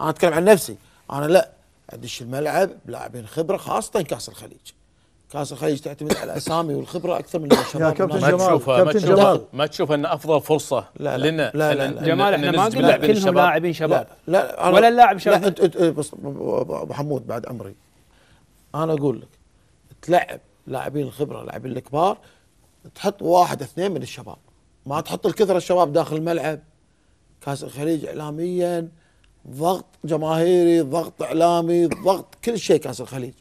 انا اتكلم عن نفسي انا لا ادش الملعب لاعبين خبره خاصه كاس الخليج كاس الخليج تعتمد على الاسامي والخبره اكثر من الشباب يا كابتن جمال ما كابتن ما تشوفها ما تشوف ان افضل فرصه لا لا لنا لا لا لا جمال احنا ما قلنا كلهم لاعبين شباب لا, لا ولا اللاعب شباب لا انت بس ابو حمود بعد عمري انا اقول لك تلعب لاعبين الخبره لاعبين الكبار تحط واحد اثنين من الشباب ما تحط الكثره الشباب داخل الملعب كاس الخليج اعلاميا ضغط جماهيري ضغط اعلامي ضغط كل شيء كاس الخليج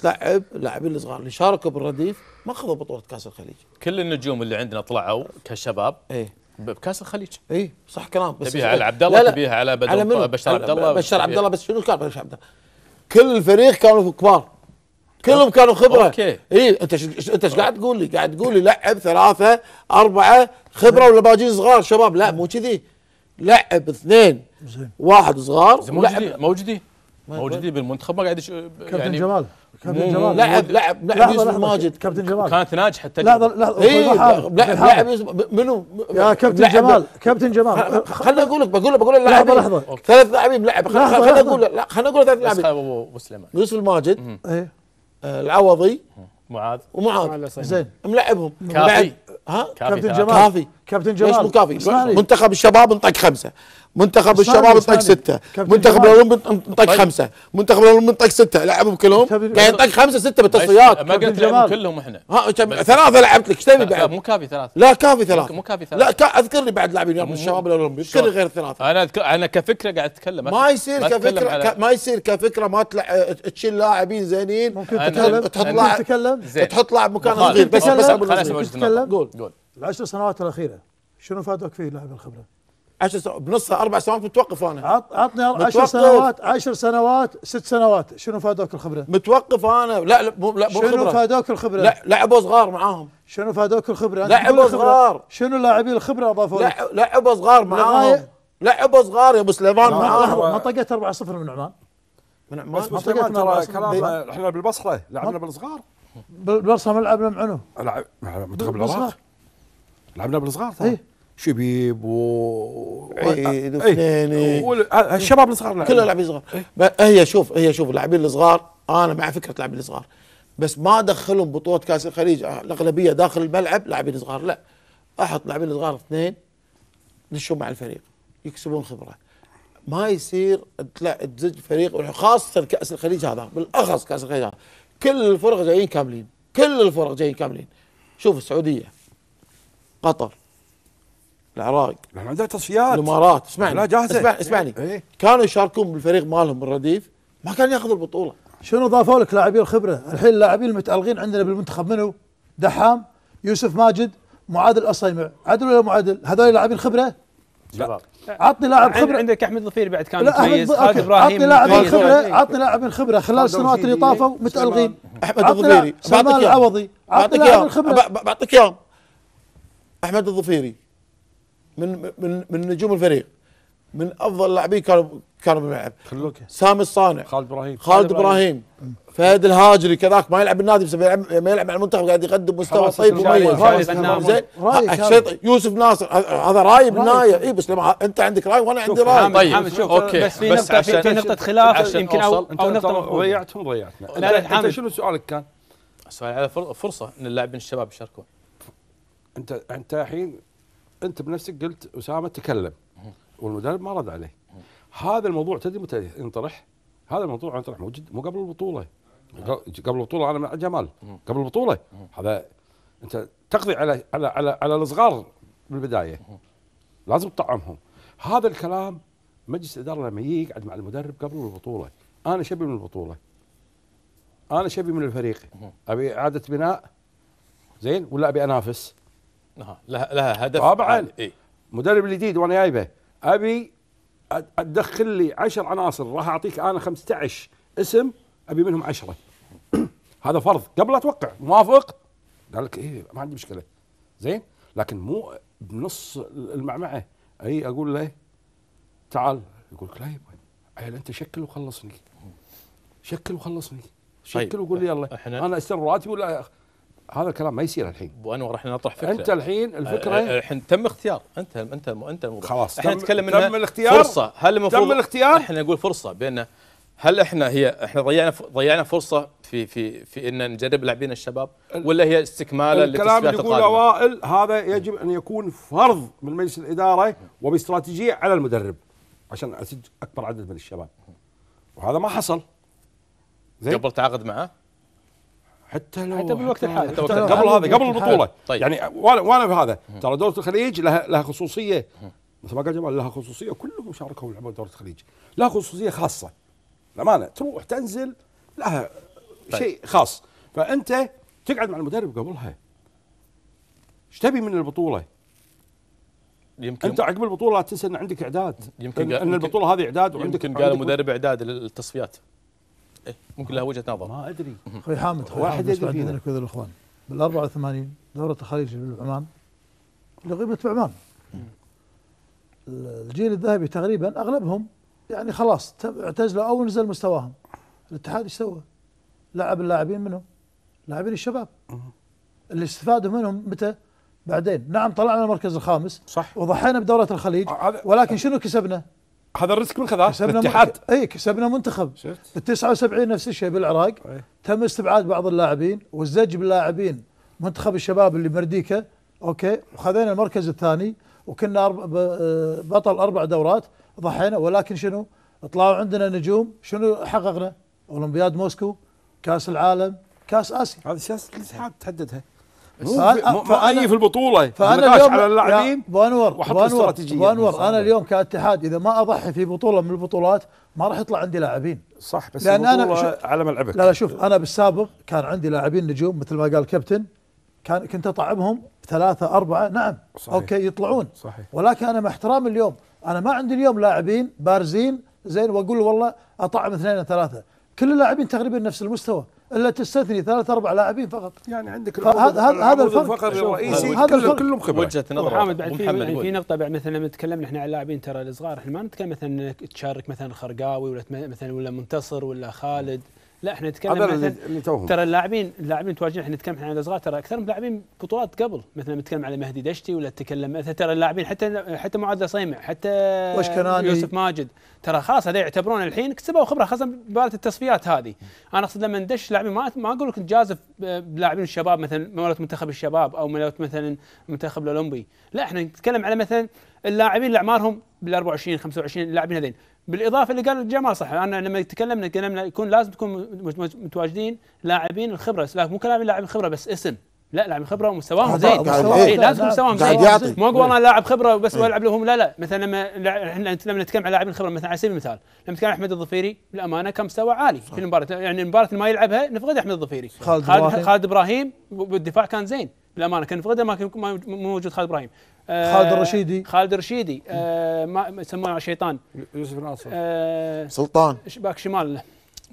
تلعب اللاعبين الصغار اللي شاركوا بالرديف ما اخذوا بطوله كاس الخليج كل النجوم اللي عندنا طلعوا كشباب ايه بكاس الخليج اي صح كلام بس تبيها على عبد الله تبيها على بدر على بشار عبد الله بشار عبد الله بس شنو كان بشار عبد الله كل الفريق كانوا كبار كلهم كانوا خبره اوكي اي انت ش... انت ايش قاعد تقول لي؟ قاعد تقول لي لعب ثلاثه اربعه خبره ولا باجين صغار شباب لا مو كذي لعب اثنين واحد صغار موجودين موجودين موجودين بالمنتخب ما قاعد يعني كابتن جمال كابتن جمال لعب لعب لعب يوسف ماجد كابتن جمال كانت ناجحه التجربه لحظه لحظه لعب لعب يوسف منو يا كابتن جمال كابتن جمال خليني اقول لك بقول بقول لحظه لحظه ثلاث لاعبين لعب خليني اقول لا خليني اقول ثلاث لاعبين ابو مسلم يوسف ماجد إيه. آه، العوضي معاذ ومعاذ زين ملعبهم كافي ها كابتن جمال كافي كابتن جمال ليش مو كافي؟ منتخب الشباب انطق خمسه منتخب الشباب انطق سته منتخب الاولمبي طيب. انطق خمسه منتخب الاولمبي انطق سته لعبهم كلهم قاعد ينطق خمسه سته بالتصفيات ما قلت لعبهم كلهم احنا ها ثلاثه لعبت لك ايش تبي بعد؟ مو كافي ثلاثه لا كافي ثلاثه مو كافي ثلاثه لا اذكر لي بعد لاعبين من الشباب الاولمبي اذكر لي غير ثلاثه انا أذكر انا كفكره قاعد اتكلم ما يصير كفكره ما يصير كفكره ما تشيل لاعبين زينين ممكن تتكلم تحط لاعب تحط لاعب مكانه صغير بس بس خلاص تتكلم جول جول العشر سنوات الاخيره شنو فادك فيه لاعب الخبره؟ عشر سنوات بنصها اربع سنوات متوقف انا عط عطني عشر سنوات عشر سنوات ست سنوات شنو فادوك الخبره؟ متوقف انا لا لا مو لا مو شنو فادوك الخبره؟ لا لعبوا صغار معاهم شنو فادوك الخبره؟ لعبوا صغار شنو لاعبي الخبره اضافوا لك؟ لعبوا صغار معاهم لعبوا صغار يا ابو سليمان معاهم منطقه 4-0 من عمان من عمان بس بس ترى كلام احنا بالبصره لعبنا بالصغار بالبرصه ما لعبنا مع منتخب العراق لعبنا بالصغار صح؟ إيه. شبيب و عيد إيه، وفنيني إيه، الشباب الصغار كلها لاعبين صغار هي شوف هي شوف اللاعبين الصغار انا مع فكره اللاعبين الصغار بس ما ادخلهم بطوله كاس الخليج آه، الاغلبيه داخل الملعب لاعبين صغار لا احط لاعبين صغار اثنين دشوا مع الفريق يكسبون خبره ما يصير تزج فريق خاصه كاس الخليج هذا بالاخص كاس الخليج هذا كل الفرق جايين كاملين كل الفرق جايين كاملين شوف السعوديه قطر العراق عندنا تصفيات الامارات اسمعني لا جاهزه اسمع اسمعني إيه؟, إيه. كانوا يشاركون بالفريق مالهم بالرديف ما كان ياخذ البطوله شنو ضافوا لك لاعبين الخبره الحين اللاعبين المتالقين عندنا بالمنتخب منو دحام يوسف ماجد معادل اصيمع عدل ولا معادل هذول لاعبين خبره شباب عطني لاعب خبره عندك احمد ظفير بعد كان كويس خالد ابراهيم عطني لاعب الخبره عطني لاعب الخبره خلال السنوات اللي طافوا متالقين احمد الظفيري بعطيك العوضي بعطيك اياهم الخبره بعطيك اياهم احمد الظفيري من من من نجوم الفريق من افضل اللاعبين كانوا كانوا بالملعب خلوك سامي الصانع خالد ابراهيم خالد ابراهيم فهد الهاجري كذاك ما يلعب النادي بس ما يلعب مع المنتخب قاعد يقدم مستوى طيب مميز زين يوسف ناصر هذا راي بنايه اي بس لما انت عندك راي وانا عندي راي طيب حامد شوف اوكي بس في نقطه في نقطه خلاف يمكن او او نقطه ضيعتهم ضيعتنا لا لا شنو سؤالك كان؟ سؤالي على فرصه ان اللاعبين الشباب يشاركون انت انت الحين انت بنفسك قلت اسامه تكلم والمدرب ما رد عليه هذا الموضوع تدري متى ينطرح؟ هذا الموضوع ينطرح موجود مو قبل البطوله قبل البطوله انا مع جمال قبل البطوله هذا انت تقضي على على على, على الصغار بالبدايه لازم تطعمهم هذا الكلام مجلس الاداره لما يجي يقعد مع المدرب قبل البطوله انا شبي من البطوله انا شبي من الفريق ابي اعاده بناء زين ولا ابي انافس نعم. لها لها هدف طبعا آه، إيه؟ مدرب الجديد وانا جايبه ابي ادخل لي 10 عناصر راح اعطيك انا 15 اسم ابي منهم عشرة هذا فرض قبل اتوقع موافق قال لك ايه ما عندي مشكله زين لكن مو بنص المعمعه اي اقول له تعال يقول لك لا يبا عيل انت شكل وخلصني شكل وخلصني شكل طيب. وقول لي يلا انا استلم راتبي ولا هذا الكلام ما يصير الحين ابو انور احنا نطرح فكره انت الحين الفكره آه، آه، الحين تم اختيار انت انت انت خلاص احنا نتكلم انه تم الاختيار فرصه هل المفروض تم الاختيار احنا نقول فرصه بان هل احنا هي احنا ضيعنا ضيعنا فرصه في في في ان نجرب لاعبين الشباب ولا هي استكمالا الكلام اللي يقوله وائل هذا يجب ان يكون فرض من مجلس الاداره وباستراتيجيه على المدرب عشان اسج اكبر عدد من الشباب وهذا ما حصل زين قبل تعاقد معه حتى لو حتى بالوقت الحالي قبل هذا قبل البطوله طيب. يعني وانا وانا في هذا ترى دوله الخليج لها لها خصوصيه مثل ما قال جمال لها خصوصيه كلهم شاركوا لعبوا دوره الخليج لها خصوصيه خاصه الامانه تروح تنزل لها طيب. شيء خاص فانت تقعد مع المدرب قبلها ايش تبي من البطوله؟ يمكن انت عقب البطوله لا تنسى ان عندك اعداد يمكن ان, إن البطوله هذه اعداد وعندك يمكن قال مدرب اعداد للتصفيات إيه ممكن لها وجهه نظر ما ادري اخوي حامد اخوي واحد يدري اذنك الاخوان بال 84 دوره الخليج بعمان لغيبه بعمان الجيل الذهبي تقريبا اغلبهم يعني خلاص اعتزلوا او نزل مستواهم الاتحاد ايش سوى؟ لعب اللاعبين منهم لاعبين الشباب اللي استفادوا منهم متى؟ بعدين نعم طلعنا المركز الخامس صح وضحينا بدورة الخليج آه، ولكن شنو كسبنا؟ هذا الريسك من خذاه الاتحاد م... اي كسبنا منتخب إيه، بال 79 نفس الشيء بالعراق أي. تم استبعاد بعض اللاعبين والزج باللاعبين منتخب الشباب اللي بمرديكا اوكي وخذينا المركز الثاني وكنا أرب... آه، بطل اربع دورات ضحينا ولكن شنو طلعوا عندنا نجوم شنو حققنا اولمبياد موسكو كاس العالم كاس اسيا هذه سياسه الاتحاد تحددها فأنا في البطولة فأنا اليوم على اللاعبين بانور بانور بانور أنا اليوم كاتحاد إذا ما أضحي في بطولة من البطولات ما راح يطلع عندي لاعبين صح بس لأن أنا على ملعبك لا لا شوف أنا بالسابق كان عندي لاعبين نجوم مثل ما قال كابتن كان كنت أطعمهم ثلاثة أربعة نعم صحيح. أوكي يطلعون صحيح. ولكن أنا مع احترام اليوم انا ما عندي اليوم لاعبين بارزين زين واقول والله اطعم اثنين ثلاثه كل اللاعبين تقريبا نفس المستوى الا تستثني ثلاث اربع لاعبين فقط يعني عندك هذا الفرق الرئيسي هذا الفرق كلهم خبره وجهه نظر محمد بعد في, محمد في نقطه بعد مثلا لما تكلمنا احنا عن اللاعبين ترى الصغار احنا ما نتكلم مثلا انك تشارك مثلا الخرقاوي ولا مثلا ولا منتصر ولا خالد لا احنا نتكلم عن ترى اللاعبين اللاعبين تواجهنا احنا نتكلم عن الصغار ترى اكثر من لاعبين بطولات قبل مثلا نتكلم على مهدي دشتي ولا تكلم ترى اللاعبين حتى حتى معاذ صيمع حتى يوسف ماجد ترى خلاص هذا يعتبرون الحين كسبوا خبره خاصه مباراه التصفيات هذه انا اقصد لما ندش لاعبين ما ما اقول لك نجازف بلاعبين آه، الشباب مثلا مباراه منتخب الشباب او مباراه مثلا المنتخب الاولمبي لا احنا نتكلم على مثلا اللاعبين اللي اعمارهم بال 24 25 اللاعبين هذين بالاضافه اللي قال الجمال صح انا لما تكلمنا تكلمنا يكون لازم تكون متواجدين لاعبين الخبره لا مو كلام لاعب خبره بس اسم لا لاعب خبره ومستواهم زين إيه لازم مستواهم زين مو اقول انا إيه. لاعب خبره بس والعب إيه. لهم لا لا مثلا لما احنا لما نتكلم على لاعبين الخبره مثلا على سبيل المثال لما نتكلم احمد الظفيري بالامانه كان مستوى عالي صح. في المباراه يعني المباراه اللي ما يلعبها نفقد احمد الظفيري خالد, خالد, خالد ابراهيم بالدفاع كان زين بالامانه كان نفقده ما كان موجود خالد ابراهيم آه، خالد الرشيدي خالد الرشيدي آه، ما يسمونه شيطان يوسف ناصر آه، سلطان باك شمال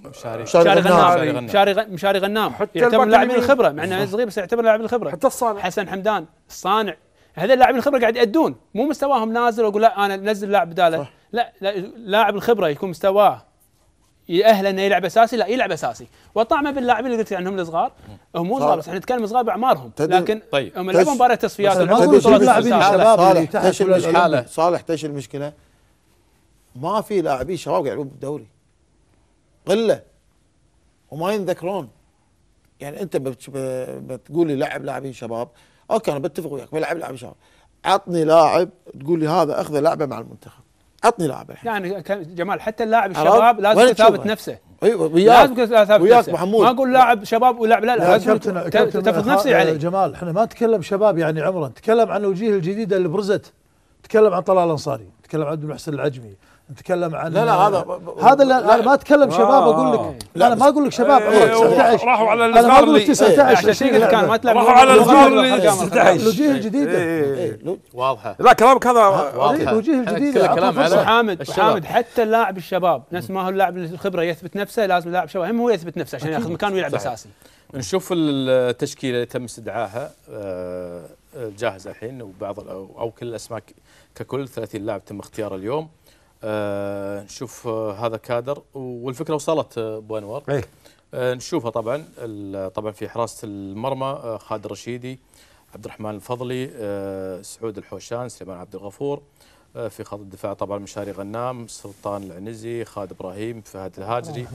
مشاري مشاري غنام مشاري غنام يعتبر لاعبين الخبره مع انه صغير بس يعتبر لاعبين الخبره حتى الصانع حسن حمدان الصانع هذا اللاعب الخبره قاعد يأدون مو مستواهم نازل واقول لا انا نزل لاعب بداله لا لاعب الخبره يكون مستواه يأهله انه يلعب اساسي لا يلعب اساسي وطعمه باللاعبين اللي قلت عنهم الصغار هم مو صغار بس احنا نتكلم صغار باعمارهم لكن طيب هم لعبوا مباراه تصفيات صالح تش صالح المشكله ما في لاعبين شباب قاعد يلعبون بالدوري قله وما ينذكرون يعني انت بتقول لي لاعب لاعبين شباب اوكي انا بتفق وياك بلعب لاعب شباب عطني لاعب تقول لي هذا اخذ لعبه مع المنتخب عطني لاعب يعني جمال حتى اللاعب الشباب لازم يثابت نفسه ايوه وياك لازم يثابت وياك نفسه. محمود ما اقول لاعب شباب ولاعب لا لا لازم تفض نفسي عليه جمال احنا ما نتكلم شباب يعني عمره نتكلم عن الوجيه الجديده اللي برزت نتكلم عن طلال الانصاري نتكلم عن عبد المحسن العجمي نتكلم عن لا لا هذا هذا لا انا ما اتكلم شباب آه. اقول لك انا ما اقول لك شباب عمرك إيه، 19 إيه، راحوا على انا ما اقول لك 19 20 إيه. كان ما تلعب راحوا على الازهار 19 الوجيه الجديده واضحه لا كلامك هذا واضح الوجيه الجديده كلام على حامد حامد حتى اللاعب الشباب نفس ما هو اللاعب الخبره يثبت نفسه لازم اللاعب شباب هم هو يثبت نفسه عشان ياخذ مكان ويلعب اساسي نشوف التشكيله اللي تم استدعائها آه، جاهزه الحين وبعض او كل الاسماء ككل 30 لاعب تم اختياره اليوم آه نشوف آه، هذا كادر والفكره وصلت آه، ابو انور ايه آه، نشوفها طبعا طبعا في حراسه المرمى خالد الرشيدي عبد الرحمن الفضلي سعود الحوشان سليمان عبد الغفور في خط الدفاع طبعا مشاري غنام سلطان العنزي خالد ابراهيم فهد الهاجري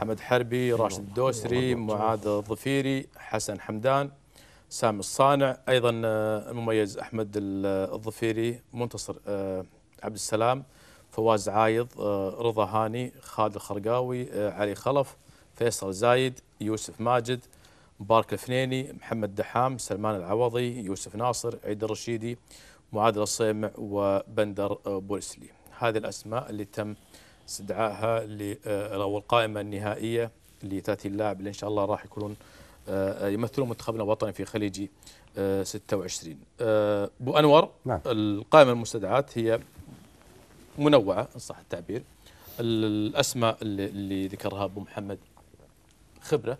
حمد حربي أيوه، راشد الدوسري أيوه، معاذ الظفيري حسن حمدان سامي الصانع ايضا المميز احمد الظفيري منتصر عبد السلام فواز عايض آه، رضا هاني خالد الخرقاوي آه، علي خلف فيصل زايد يوسف ماجد مبارك الفنيني محمد دحام سلمان العوضي يوسف ناصر عيد الرشيدي معادل الصيمع وبندر آه، بولسلي هذه الأسماء اللي تم استدعائها أو القائمة النهائية اللي تأتي اللاعب اللي إن شاء الله راح يكونون يمثلون منتخبنا الوطني في خليجي 26 أبو أنور نعم. القائمة المستدعات هي منوعه ان صح التعبير الاسماء اللي, اللي ذكرها ابو محمد خبره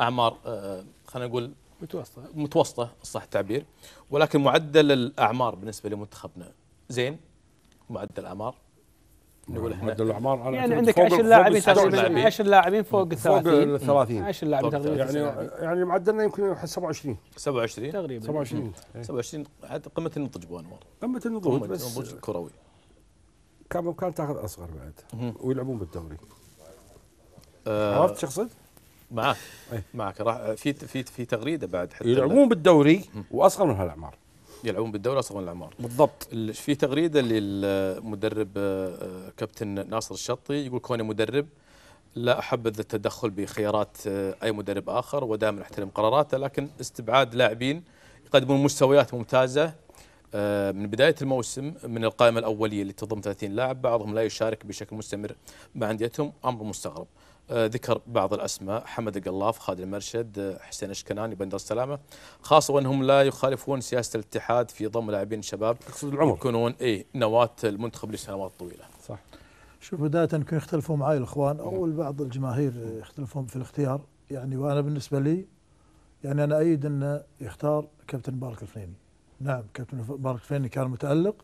اعمار آه، خلينا نقول متوسطه متوسطه ان صح التعبير ولكن معدل الاعمار بالنسبه لمنتخبنا زين معدل الاعمار نقول احنا معدل الاعمار يعني, يعني عندك 10 لاعبين تقريبا 10 لاعبين فوق ال 30 فوق ال 30 10 لاعبين تقريبا يعني يعني معدلنا يمكن 27 27 تقريبا 27 27 قمه النضج بو أنور قمه النضج بس النضج الكروي كان ممكن تاخذ اصغر بعد ويلعبون بالدوري آه عرفت شو اقصد؟ معك أيه؟ معك راح في في في تغريده بعد حتى يلعبون بالدوري واصغر من هالاعمار يلعبون بالدوري اصغر من الاعمار بالضبط في تغريده للمدرب آه، آه، كابتن ناصر الشطي يقول كوني مدرب لا احبذ التدخل بخيارات آه، اي مدرب اخر ودائما احترم قراراته لكن استبعاد لاعبين يقدمون مستويات ممتازه آه، من بداية الموسم من القائمة الأولية اللي تضم 30 لاعب بعضهم لا يشارك بشكل مستمر مع أنديتهم أمر مستغرب آه، ذكر بعض الأسماء حمد القلاف خالد المرشد حسين الشكناني بندر السلامة خاصة وأنهم لا يخالفون سياسة الاتحاد في ضم لاعبين شباب تقصد العمر يكونون إيه نواة المنتخب لسنوات طويلة صح شوف بداية يمكن يختلفوا معي الإخوان أو بعض الجماهير يختلفون في الاختيار يعني وأنا بالنسبة لي يعني أنا أيد أنه يختار كابتن مبارك الفنيني نعم كابتن مبارك فيني كان متألق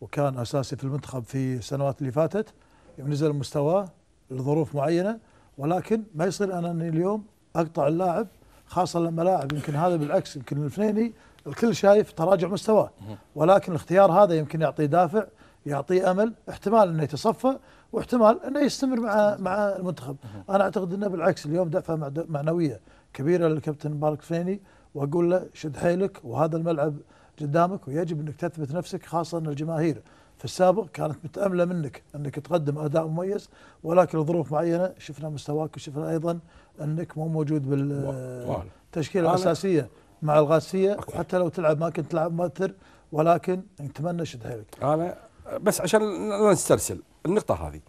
وكان أساسي في المنتخب في السنوات اللي فاتت يعني نزل مستواه لظروف معينة ولكن ما يصير أنا أني اليوم أقطع اللاعب خاصة لما لاعب يمكن هذا بالعكس يمكن الفنيني الكل شايف تراجع مستواه ولكن الاختيار هذا يمكن يعطي دافع يعطي امل احتمال انه يتصفى واحتمال انه يستمر مع مع المنتخب انا اعتقد انه بالعكس اليوم دفعه معنويه كبيره للكابتن مبارك فيني واقول له شد حيلك وهذا الملعب قدامك ويجب انك تثبت نفسك خاصه ان الجماهير في السابق كانت متامله منك انك تقدم اداء مميز ولكن لظروف معينه شفنا مستواك وشفنا ايضا انك مو موجود بالتشكيله الاساسيه مع الغاسيه حتى لو تلعب ما كنت تلعب مؤثر ولكن نتمنى شد حيلك. انا بس عشان لا نسترسل النقطه هذه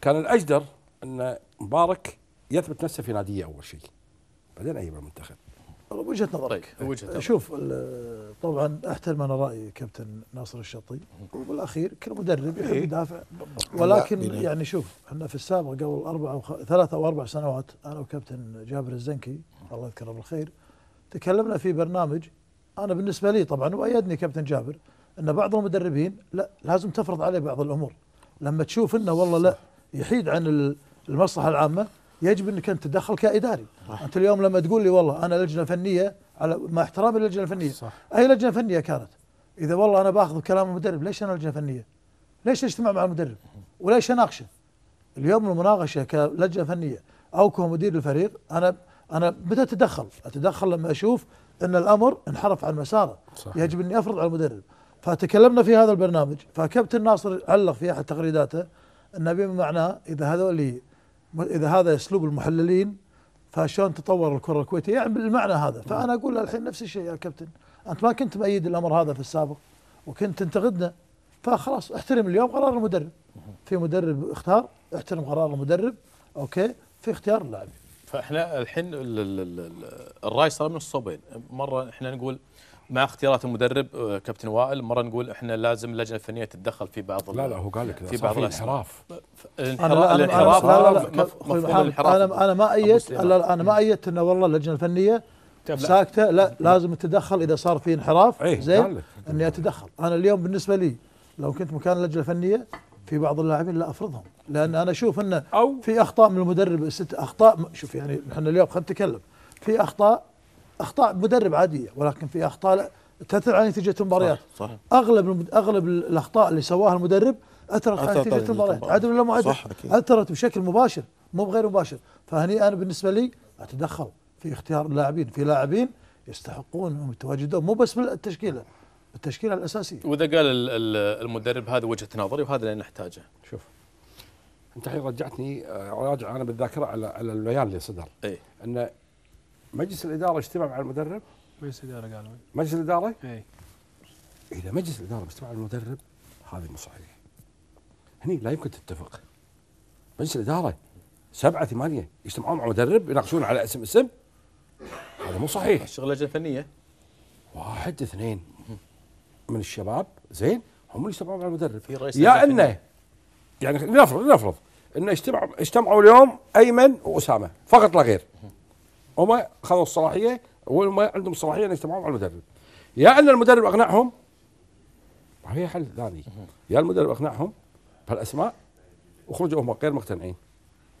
كان الاجدر ان مبارك يثبت نفسه في ناديه اول شيء بعدين اي المنتخب وجهه نظرك طيب. وجهه نظرك شوف طبعا احترم انا راي كابتن ناصر الشطي وبالاخير كل مدرب يحب إيه. يدافع ولكن يعني شوف احنا في السابق قبل اربع وخ... ثلاث او اربع سنوات انا وكابتن جابر الزنكي الله يذكره بالخير تكلمنا في برنامج انا بالنسبه لي طبعا وايدني كابتن جابر ان بعض المدربين لا لازم تفرض عليه بعض الامور لما تشوف انه والله لا يحيد عن المصلحه العامه يجب انك انت تتدخل كاداري صح. انت اليوم لما تقول لي والله انا لجنه فنيه على مع احترامي للجنه الفنيه صح. اي لجنه فنيه كانت اذا والله انا باخذ كلام المدرب ليش انا لجنه فنيه؟ ليش اجتمع مع المدرب؟ وليش اناقشه؟ اليوم المناقشه كلجنه فنيه او كمدير الفريق انا انا متى اتدخل؟ اتدخل لما اشوف ان الامر انحرف عن مساره صح. يجب اني افرض على المدرب فتكلمنا في هذا البرنامج فكابتن ناصر علق في احد تغريداته انه بما معناه اذا هذول إذا هذا أسلوب المحللين فشلون تطور الكرة الكويتية يعني بالمعنى هذا فأنا أقول له الحين نفس الشيء يا كابتن أنت ما كنت مأيد الأمر هذا في السابق وكنت تنتقدنا فخلاص احترم اليوم قرار المدرب في مدرب اختار احترم قرار المدرب أوكي في اختيار اللاعبين فاحنا الحين الراي صار من الصوبين مره احنا نقول مع اختيارات المدرب آه، كابتن وائل مره نقول احنا لازم اللجنه الفنيه تتدخل في بعض لا لا هو قال لك في بعض الانحراف الانحراف لا لا لا انا انا ما ايدت انا ما ايدت انه والله اللجنه الفنيه ساكته لا لازم تتدخل اذا صار في انحراف إيه، زين اني اتدخل انا اليوم بالنسبه لي لو كنت مكان اللجنه الفنيه في بعض اللاعبين لا افرضهم لان انا اشوف انه في اخطاء من المدرب ست اخطاء شوف يعني احنا اليوم خلينا نتكلم في اخطاء اخطاء مدرب عاديه ولكن في اخطاء تاثر على نتيجه المباريات صح, صح اغلب اغلب الاخطاء اللي سواها المدرب اثرت على نتيجه المباريات عدل ولا صح أكيد. اثرت بشكل مباشر مو بغير مباشر فهني انا بالنسبه لي اتدخل في اختيار اللاعبين في لاعبين يستحقون انهم يتواجدون مو بس بالتشكيله التشكيله الاساسيه واذا قال المدرب هذا وجهه نظري وهذا اللي نحتاجه شوف انت الحين رجعتني آه، راجع انا بالذاكره على على البيان اللي صدر اي ان مجلس الاداره اجتمع مع المدرب مجلس الاداره قالوا مجلس الاداره؟ اي اذا مجلس الاداره اجتمع مع المدرب هذه صحيح. هني لا يمكن تتفق مجلس الاداره سبعه ثمانيه يجتمعون مع مدرب يناقشون على اسم اسم هذا مو صحيح لجنه فنيه واحد اثنين من الشباب زين هم اللي يجتمعون مع المدرب في رئيس يا انه يعني نفرض نفرض انه اجتمعوا اجتمعوا اليوم ايمن واسامه فقط لا غير هم خذوا الصلاحيه وهم عندهم الصلاحيه ان يجتمعون على المدرب يا ان المدرب اقنعهم ما في حل ثاني يا المدرب اقنعهم بهالاسماء وخرجوا هم غير مقتنعين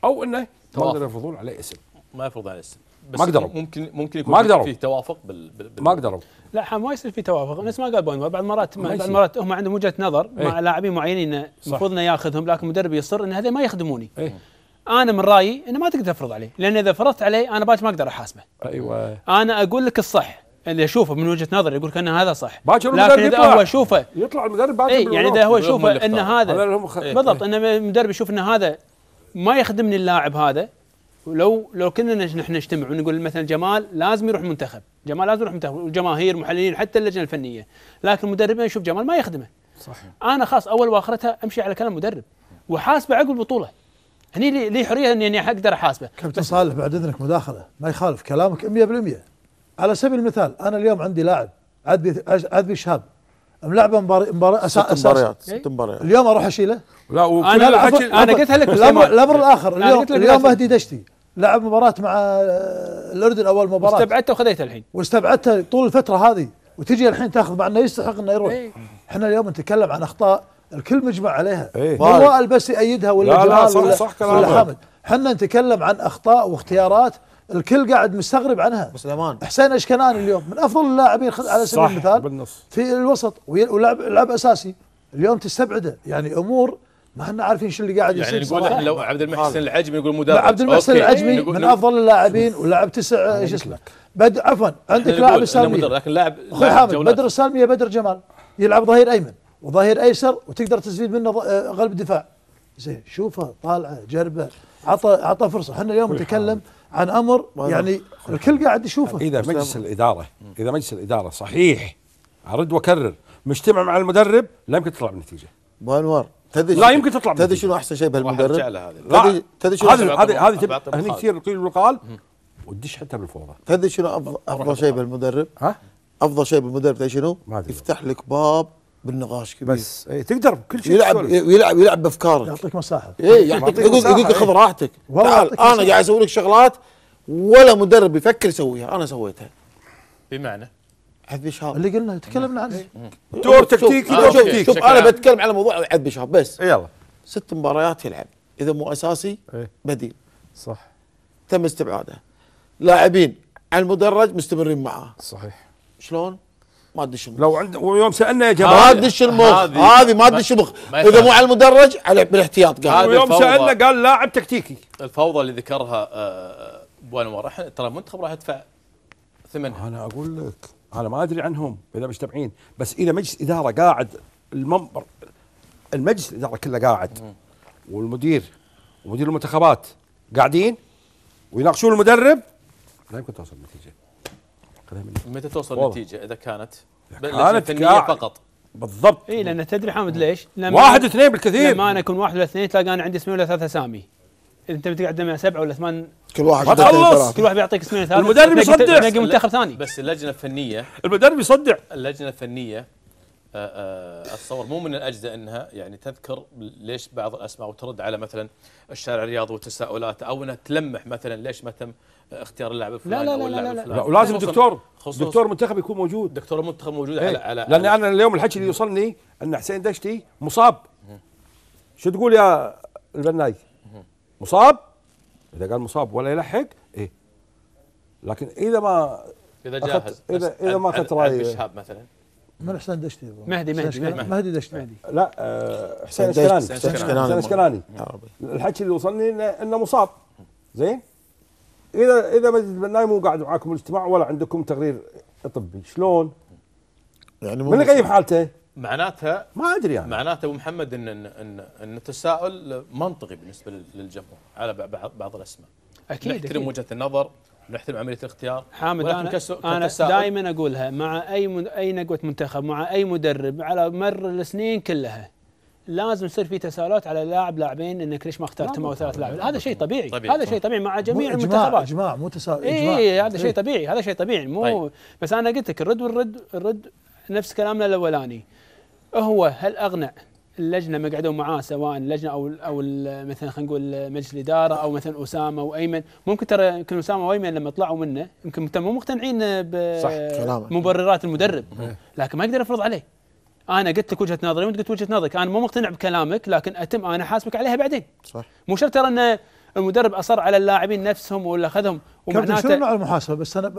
او انه ما قدروا يفرضون عليه اسم ما يفرض عليه اسم بس ما قدروا ممكن ممكن يكون ما قدروا. في توافق بال, بال... ما قدروا لا ما يصير في توافق نفس ما قال بونو بعض المرات بعض المرات هم عندهم وجهه نظر ايه؟ مع لاعبين معينين المفروض انه ياخذهم لكن المدرب يصر ان هذول ما يخدموني ايه؟ انا من رايي انه ما تقدر تفرض عليه لان اذا فرضت عليه انا باكر ما اقدر احاسبه ايوه انا اقول لك الصح اللي اشوفه من وجهه نظري يقول لك ان هذا صح باكر لكن اذا هو يشوفه يطلع المدرب باكر اي يعني اذا هو يشوفه ان هذا خ... إيه، بالضبط ان المدرب يشوف ان هذا ما يخدمني اللاعب هذا ولو لو كنا نحن نجتمع ونقول مثلا جمال لازم يروح منتخب جمال لازم يروح منتخب والجماهير محللين حتى اللجنه الفنيه لكن المدرب يشوف جمال ما يخدمه صحيح انا خاص اول واخرتها امشي على كلام مدرب وحاسبه عقب البطوله هني لي, لي حريه اني اقدر احاسبه كابتن صالح بعد اذنك مداخله ما يخالف كلامك 100% على سبيل المثال انا اليوم عندي لاعب عذبي عذبي شهاب ملعبه مباراه مباراه ست مباريات إيه؟ ست مباريات اليوم اروح اشيله لا انا انا قلتها لك الامر الاخر اليوم اليوم مهدي دشتي لعب مباراه مع آه، الاردن اول مباراه واستبعدته وخذيته الحين واستبعدته طول الفتره هذه وتجي الحين تاخذ مع انه يستحق انه يروح إيه. احنا اليوم نتكلم عن اخطاء الكل مجمع عليها ايه مو وائل بس يأيدها ولا لا لا صح ولا, صح كلامك ولا حامد احنا نتكلم عن اخطاء واختيارات الكل قاعد مستغرب عنها مسلمان حسين اشكناني اليوم من افضل اللاعبين على سبيل المثال بالنص. في الوسط ولعب لعب اساسي اليوم تستبعده يعني امور ما احنا عارفين شو اللي قاعد يعني يصير يعني نقول احنا لو عبد المحسن العجمي يقول مدرب عبد المحسن العجمي من افضل اللاعبين ولعب تسع ايش اسمه بدر عفوا عندك لاعب السالميه لكن لاعب اخوي حامد بدر السالميه بدر جمال يلعب ظهير ايمن وظهير ايسر وتقدر تستفيد منه آه، قلب دفاع زين شوفه طالعه جربه عطى عطى فرصه احنا اليوم نتكلم عن امر يعني الكل قاعد يشوفه اذا مجلس الاداره اذا مجلس الاداره صحيح ارد واكرر مجتمع مع المدرب لا يمكن تطلع بنتيجه ابو انور تدري لا يمكن تطلع تدري شنو احسن شيء بهالمدرب؟ تدري شنو هذه هذه هني كثير القيل والقال وتدش حتى بالفوضى تدري شنو افضل شيء بالمدرب؟ ها؟ افضل شيء بالمدرب تدري شنو؟ يفتح لك باب بالنقاش كبير بس ايه تقدر كل شيء يلعب تسولف. يلعب يلعب بافكارك يعطيك مساحه ايه يعطيك يقول يقول خذ راحتك تعال انا قاعد اسوي لك شغلات ولا مدرب يفكر يسويها انا سويتها بمعنى عذب شهاب اللي قلنا تكلمنا عنه إيه. دور تكتيكي دور تكتيكي شوف انا بتكلم على موضوع عذب شهاب بس يلا ست مباريات يلعب اذا مو اساسي إيه. بديل صح تم استبعاده لاعبين على المدرج مستمرين معاه صحيح شلون؟ ما تدش المخ لو عند ويوم سالنا يا جماعه ما تدش المخ هذه ما تدش المخ اذا مو على المدرج على بالاحتياط قال ويوم سالنا قال لاعب تكتيكي الفوضى اللي ذكرها آه، بو انور احنا ترى المنتخب راح يدفع ثمنها انا اقول لك انا ما ادري عنهم اذا مجتمعين بس اذا مجلس اداره قاعد المنبر المجلس الاداره كله قاعد والمدير ومدير المنتخبات قاعدين ويناقشون المدرب لا يمكن توصل نتيجه اعتقدها مني متى توصل النتيجه اذا كانت كانت فنيه فقط بالضبط اي لان تدري حامد ليش؟ لما واحد اثنين بالكثير لما انا اكون واحد ولا اثنين تلاقى انا عندي اسمين ولا ثلاث اسامي انت بتقعد مع سبعه ولا ثمان كل واحد ما تخلص كل واحد بيعطيك اسمين ثلاثة المدرب يصدع تلاقي منتخب ثاني بس اللجنه الفنيه المدرب يصدع اللجنه الفنيه اتصور آه، آه، مو من الاجزاء انها يعني تذكر ليش بعض الاسماء وترد على مثلا الشارع الرياضي وتساؤلاته او انها تلمح مثلا ليش ما تم اختيار اللاعب الفلاني لا لا لا, لا, لا, لا, لا ولازم دكتور دكتور منتخب يكون موجود دكتور منتخب موجود إيه. على على لان انا اليوم الحكي اللي يوصلني ان حسين دشتي مصاب شو تقول يا البناي مصاب اذا قال مصاب ولا يلحق ايه لكن اذا ما اذا جاهز اذا اذا ما اخذت رايي مثلا من حسين دشتي مهدي مهدي مهدي دشتي مهدي لا آه، حسين اسكناني حسين اسكناني الحكي اللي وصلني انه مصاب زين اذا اذا مجلس البناي مو قاعد معاكم الاجتماع ولا عندكم تقرير طبي شلون؟ يعني من يغيب حالته؟ معناتها ما ادري يعني معناتها ابو محمد ان ان ان, إن التساؤل منطقي بالنسبه للجمهور على بعض بعض الاسماء اكيد نحترم وجهه النظر نحترم عمليه الاختيار حامد انا انا دائما اقولها مع اي من اي نقوه منتخب مع اي مدرب على مر السنين كلها لازم يصير في تساؤلات على لاعب لاعبين انك ليش ما اخترت ما ثلاث لاعبين هذا شيء طبيعي. طبيعي هذا شيء طبيعي مع جميع المنتخبات اجماع مو تساؤل اي إيه، هذا شيء طبيعي هذا شيء طبيعي مو طيب. بس انا قلت لك الرد والرد الرد نفس كلامنا الاولاني هو هل اغنى اللجنه ما قعدوا معاه سواء اللجنه او او مثلا خلينا نقول مجلس الاداره او مثلا اسامه وايمن ممكن ترى يمكن اسامه وايمن لما طلعوا منه يمكن مو مقتنعين بمبررات المدرب لكن ما يقدر يفرض عليه انا قلت لك وجهه نظري وانت قلت وجهه نظرك انا مو مقتنع بكلامك لكن اتم انا حاسبك عليها بعدين صح مو شرط ترى ان المدرب اصر على اللاعبين نفسهم ولا اخذهم ومعناته شنو نوع المحاسبه بس انا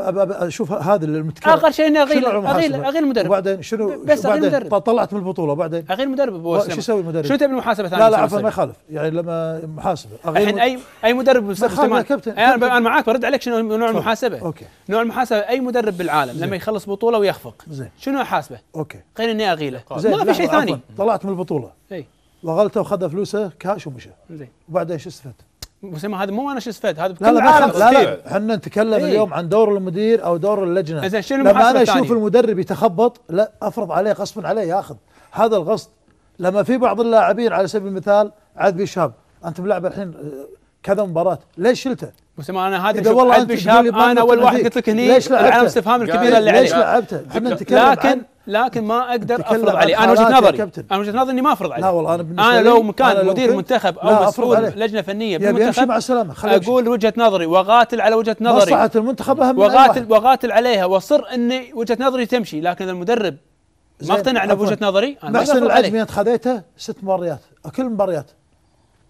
اشوف هذا المتكلم اخر شيء اني اغير اغير اغير المدرب وبعدين شنو بس اغير المدرب طلعت من البطوله بعدين اغير المدرب ابو شو يسوي المدرب؟ شنو تبي المحاسبه ثانيه؟ لا لا عفوا ما يخالف يعني لما محاسبه الحين اي اي مدرب بالمستقبل كابتن انا انا معاك برد عليك شنو نوع المحاسبه اوكي نوع المحاسبه اي مدرب بالعالم لما يخلص بطوله ويخفق زين شنو احاسبه؟ اوكي غير اني اغيله ما في شيء ثاني طلعت من البطوله اي وغلته وخذ فلوسه كاش ومشى زين وبعدين شو استفدت؟ وسيم هذا مو انا شو استفدت هذا لا لا لا لا احنا نتكلم ايه؟ اليوم عن دور المدير او دور اللجنه اذا شنو لما انا اشوف المدرب يتخبط لا افرض عليه غصبا عليه ياخذ هذا الغصب لما في بعض اللاعبين على سبيل المثال عاد بشاب انت ملاعب الحين آه، كذا مباراه ليش شلته؟ وسمع انا هذا اذا والله انت شاب انا اول واحد قلت لك هني علامه العلامه استفهام الكبيره اللي عليه ليش لعبته؟ لكن لكن ما اقدر افرض عليه انا وجهه نظري انا وجهه نظري اني ما افرض عليه لا والله انا انا لو مكان أنا لو مدير منتخب او مسؤول لجنه فنيه بالمنتخب مع السلامه اقول وجهه نظري واقاتل على وجهه نظري مصلحه المنتخب اهم واقاتل واقاتل عليها واصر اني وجهه نظري تمشي لكن المدرب ما اقتنع انه بوجهه نظري انا محسن العجمي انت خذيته ست مباريات كل المباريات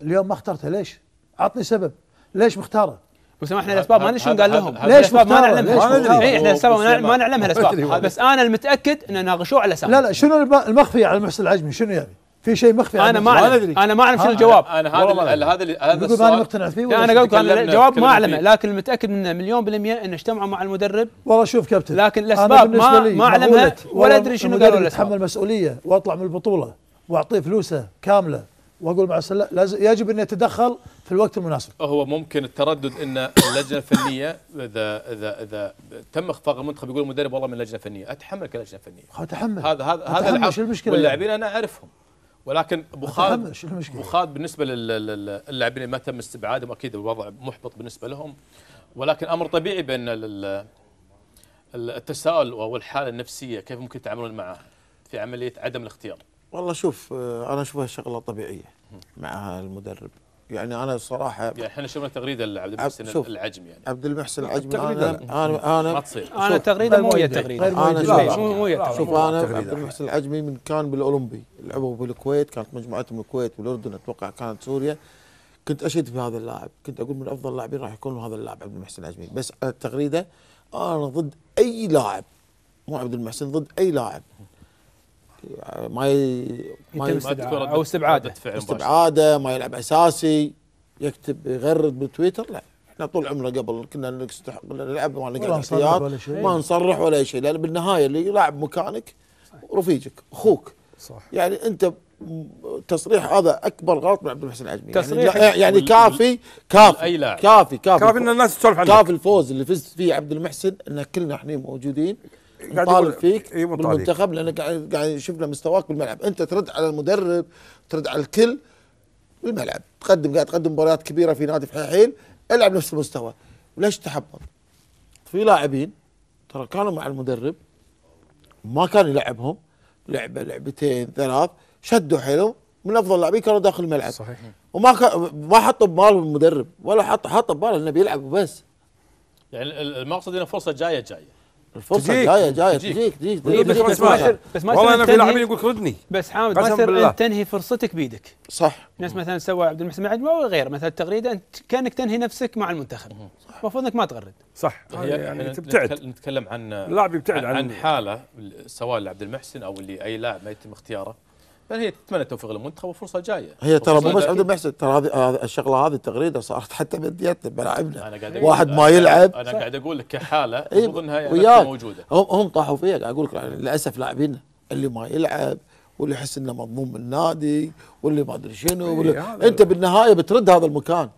اليوم ما اخترته ليش؟ عطني سبب ليش مختاره؟ بس احنا الاسباب ما ندري شنو قال لهم ليش ما نعلمها إيه، ما احنا الاسباب ما نعلمها الاسباب بس انا المتاكد ان ناقشوه على اساس لا لا شنو المخفي على محسن العجمي شنو يعني؟ في شيء مخفي انا ما اعرف انا ما اعرف شنو الجواب انا هذا هذا هذا السؤال انا مقتنع فيه انا قلت انا الجواب ما اعلمه لكن متاكد منه مليون بالميه انه اجتمعوا مع المدرب والله شوف كابتن لكن الاسباب ما ما اعلمها ولا ادري شنو قالوا الاسباب اتحمل مسؤوليه واطلع من البطوله واعطيه فلوسه كامله واقول مع السلامه لازم يجب ان يتدخل في الوقت المناسب هو ممكن التردد ان اللجنه الفنيه اذا اذا اذا تم اخفاق المنتخب يقول المدرب والله من لجنه فنيه اتحمل كلجنه فنيه اتحمل هذا هذا هذا المشكله يعني؟ واللاعبين انا اعرفهم ولكن ابو خالد ابو خالد بالنسبه للاعبين اللي ما تم استبعادهم اكيد الوضع محبط بالنسبه لهم ولكن امر طبيعي بان التساؤل والحاله النفسيه كيف ممكن تتعاملون معها في عمليه عدم الاختيار؟ والله شوف آه، انا اشوفها شغله طبيعيه مع المدرب يعني انا الصراحه يعني احنا شفنا تغريده لعبد المحسن العجم يعني عبد المحسن العجم انا انا انا ما تصير انا تغريده مو هي تغريده انا مو هي شوف انا عبد المحسن العجمي من كان بالاولمبي لعبوا بالكويت كانت مجموعتهم الكويت والاردن اتوقع كانت سوريا كنت اشد في هذا اللاعب كنت اقول من افضل اللاعبين راح يكون هذا اللاعب عبد المحسن العجمي بس التغريده انا ضد اي لاعب مو عبد المحسن ضد اي لاعب ما ي... ما يستبعد او استبعاده استبعاده ما يلعب اساسي يكتب يغرد بالتويتر لا احنا طول عمرنا قبل كنا نستحق نلعب ما نقعد احتياط ما نصرح ولا شيء لان بالنهايه اللي يلعب مكانك رفيجك اخوك صح يعني انت تصريح هذا اكبر غلط من عبد المحسن العجمي يعني تصريح يعني, يعني كافي كافي اي كافي كافي كافي ان الناس تسولف عنه كافي الفوز اللي فزت فيه عبد المحسن ان كلنا احنا موجودين مطالب فيك إيه، بالمنتخب لانك قاعد شفنا مستواك بالملعب انت ترد على المدرب ترد على الكل بالملعب تقدم قاعد تقدم مباريات كبيره في نادي حيل العب نفس المستوى ليش تحبط في لاعبين ترى كانوا مع المدرب ما كان يلعبهم لعبه لعبتين ثلاث شدوا حلو من افضل اللاعبين كانوا داخل الملعب صحيح وما ما حطوا بباله المدرب ولا حط حط بباله انه بيلعب وبس يعني المقصد انه فرصه جايه جايه الفرصه جايه جايه تجيك تجيك بس ما بس ما والله انا في لاعبين يقول ردني بس حامد ما انت تنهي فرصتك بيدك صح نفس مثلا سوى عبد المحسن عجبه وغيره مثلا التغريده انت كانك تنهي نفسك مع المنتخب المفروض انك ما تغرد صح يعني, يعني تبتعد نتكلم عن اللاعب يبتعد عن عن حاله سواء لعبد المحسن او اللي اي لاعب ما يتم اختياره فهي هي تتمنى التوفيق للمنتخب وفرصه جايه هي ترى مو بس عبد المحسن ترى هذه الشغله هذه التغريده صارت حتى بديتنا بلاعبنا واحد ما يلعب انا قاعد اقول لك كحاله المفروض انها يعني موجوده هم هم طاحوا فيها قاعد اقول لك يعني للاسف لاعبين اللي ما يلعب واللي يحس انه مضمون من النادي واللي ما ادري شنو إيه، انت بالنهايه بترد هذا المكان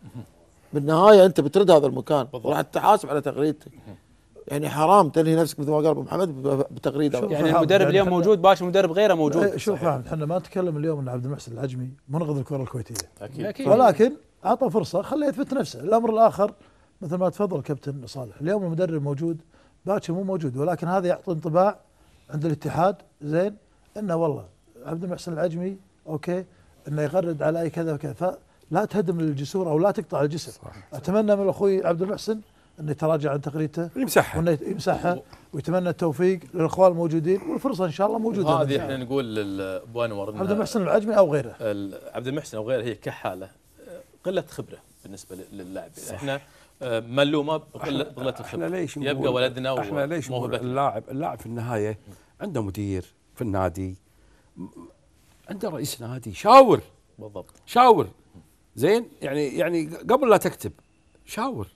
بالنهايه انت بترد هذا المكان راح تحاسب على تغريدتك يعني حرام تنهي نفسك مثل ما قال ابو محمد بتغريده يعني المدرب يعني اليوم موجود باش مدرب غيره موجود إيه، شوف احنا ما نتكلم اليوم ان عبد المحسن العجمي منقذ الكره الكويتيه اكيد, أكيد. ولكن اعطى فرصه خليه يثبت نفسه الامر الاخر مثل ما تفضل كابتن صالح اليوم المدرب موجود باكر مو موجود ولكن هذا يعطي انطباع عند الاتحاد زين انه والله عبد المحسن العجمي اوكي انه يغرد على اي كذا وكذا فلا تهدم الجسور او لا تقطع الجسر صح اتمنى من اخوي عبد المحسن انه يتراجع عن تقريته يمسحها وانه يمسحها ويتمنى التوفيق للاخوان الموجودين والفرصه ان شاء الله موجوده هذه احنا نقول لابو انور عبد المحسن العجمي او غيره عبد المحسن او غيره هي كحاله قله خبره بالنسبه للاعب احنا آه، ملومه بقله بقله الخبره ليش يبقى ولدنا احنا ليش اللاعب اللاعب في النهايه عنده مدير في النادي عنده رئيس نادي شاور بالضبط شاور زين يعني يعني قبل لا تكتب شاور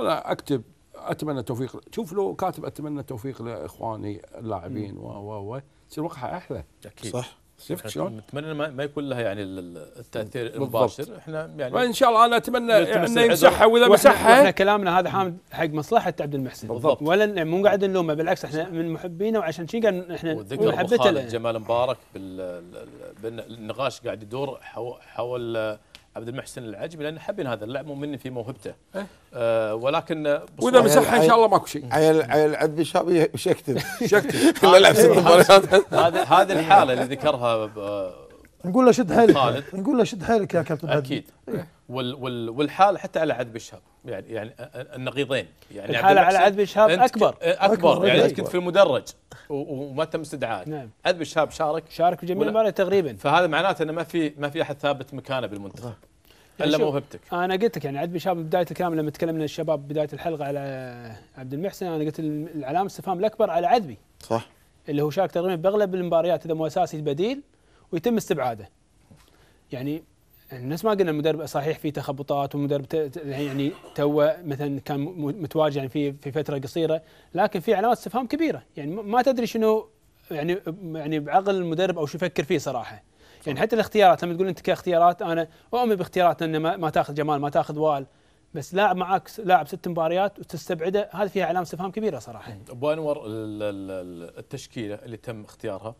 انا اكتب اتمنى التوفيق شوف لو كاتب اتمنى التوفيق لاخواني اللاعبين و و و تصير وقعها احلى اكيد صح شفت شلون؟ نتمنى ما يكون لها يعني التاثير المباشر احنا يعني ان شاء الله انا اتمنى انه يمسحها واذا مسحها احنا كلامنا هذا حامد حق مصلحه عبد المحسن بالضبط ولا مو قاعد نلومه بالعكس احنا من محبينه وعشان شي قاعد احنا محبته جمال مبارك بالنقاش قاعد يدور حول عبد المحسن العجبي لان حابين هذا اللعب ومن في موهبته أه, أه ولكن واذا مسحها ان شاء الله ماكو شيء عيل عيل عبد الشابي شكتب شكتب لعب ست هذه الحاله اللي ذكرها آه، نقول له شد حيلك خالد نقول له شد حيلك يا كابتن اكيد إيه؟ وال وال والحاله حتى على عذب الشهاب يعني يعني النقيضين يعني الحاله على عذب الشهاب أكبر. إيه، اكبر اكبر يعني انت كنت في المدرج وما تم استدعائك نعم عذب الشهاب شارك شارك في جميع المباريات تقريبا فهذا معناته انه ما في ما في احد ثابت مكانه بالمنتخب نعم. يعني الا موهبتك انا قلت لك يعني عذب الشهاب بدايه الكلام لما تكلمنا الشباب بدايه الحلقه على عبد المحسن انا قلت العلامه الاستفهام الاكبر على عذبي صح اللي هو شارك تقريبا باغلب المباريات اذا مو اساسي بديل ويتم استبعاده يعني نفس ما قلنا المدرب صحيح في تخبطات والمدرب يعني تو مثلا كان متواجد يعني في في فتره قصيره لكن في علامات استفهام كبيره يعني ما تدري شنو يعني يعني بعقل المدرب او شو يفكر فيه صراحه يعني حتى الاختيارات لما تقول انت كاختيارات انا اؤمن باختيارات انه ما تاخذ جمال ما تاخذ وال بس لاعب معك لاعب ست مباريات وتستبعده هذه فيها علامه استفهام كبيره صراحه. ابو انور التشكيله اللي تم اختيارها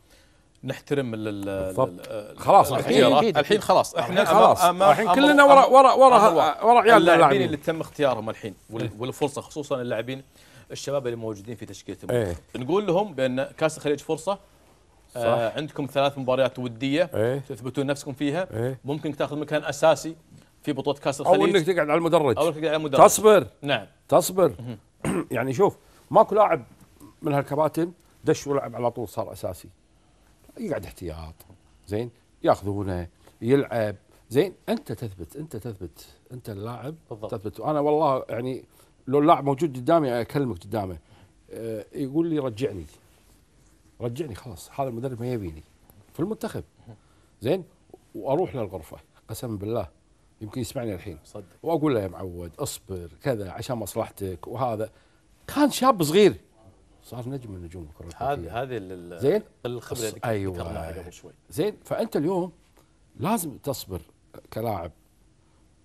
نحترم ال خلاص الحين الحين خلاص احنا خلاص الحين كلنا ورا ورا ورا ورا عيال اللاعبين اللي تم اختيارهم الحين إيه. والفرصه خصوصا اللاعبين الشباب اللي موجودين في تشكيلتهم ايه نقول لهم بان كاس الخليج فرصه آه، صح. آه عندكم ثلاث مباريات وديه ايه تثبتون نفسكم فيها ايه ممكن تاخذ مكان اساسي في بطوله كاس الخليج او انك تقعد على المدرج او انك تقعد على المدرج تصبر نعم تصبر يعني شوف ماكو لاعب من هالكباتن دش ولعب على طول صار اساسي يقعد احتياط زين ياخذونه يلعب زين انت تثبت انت تثبت انت اللاعب بالضبط. تثبت انا والله يعني لو اللاعب موجود قدامي اكلمك قدامه أه يقول لي رجعني رجعني خلاص هذا المدرب ما يبيني في المنتخب زين واروح للغرفه قسم بالله يمكن يسمعني الحين صدق واقول له يا معود اصبر كذا عشان مصلحتك وهذا كان شاب صغير صار نجم من نجوم الكره الحديثيه هذه زين الخبره اللي أيوة قبل شوي زين فانت اليوم لازم تصبر كلاعب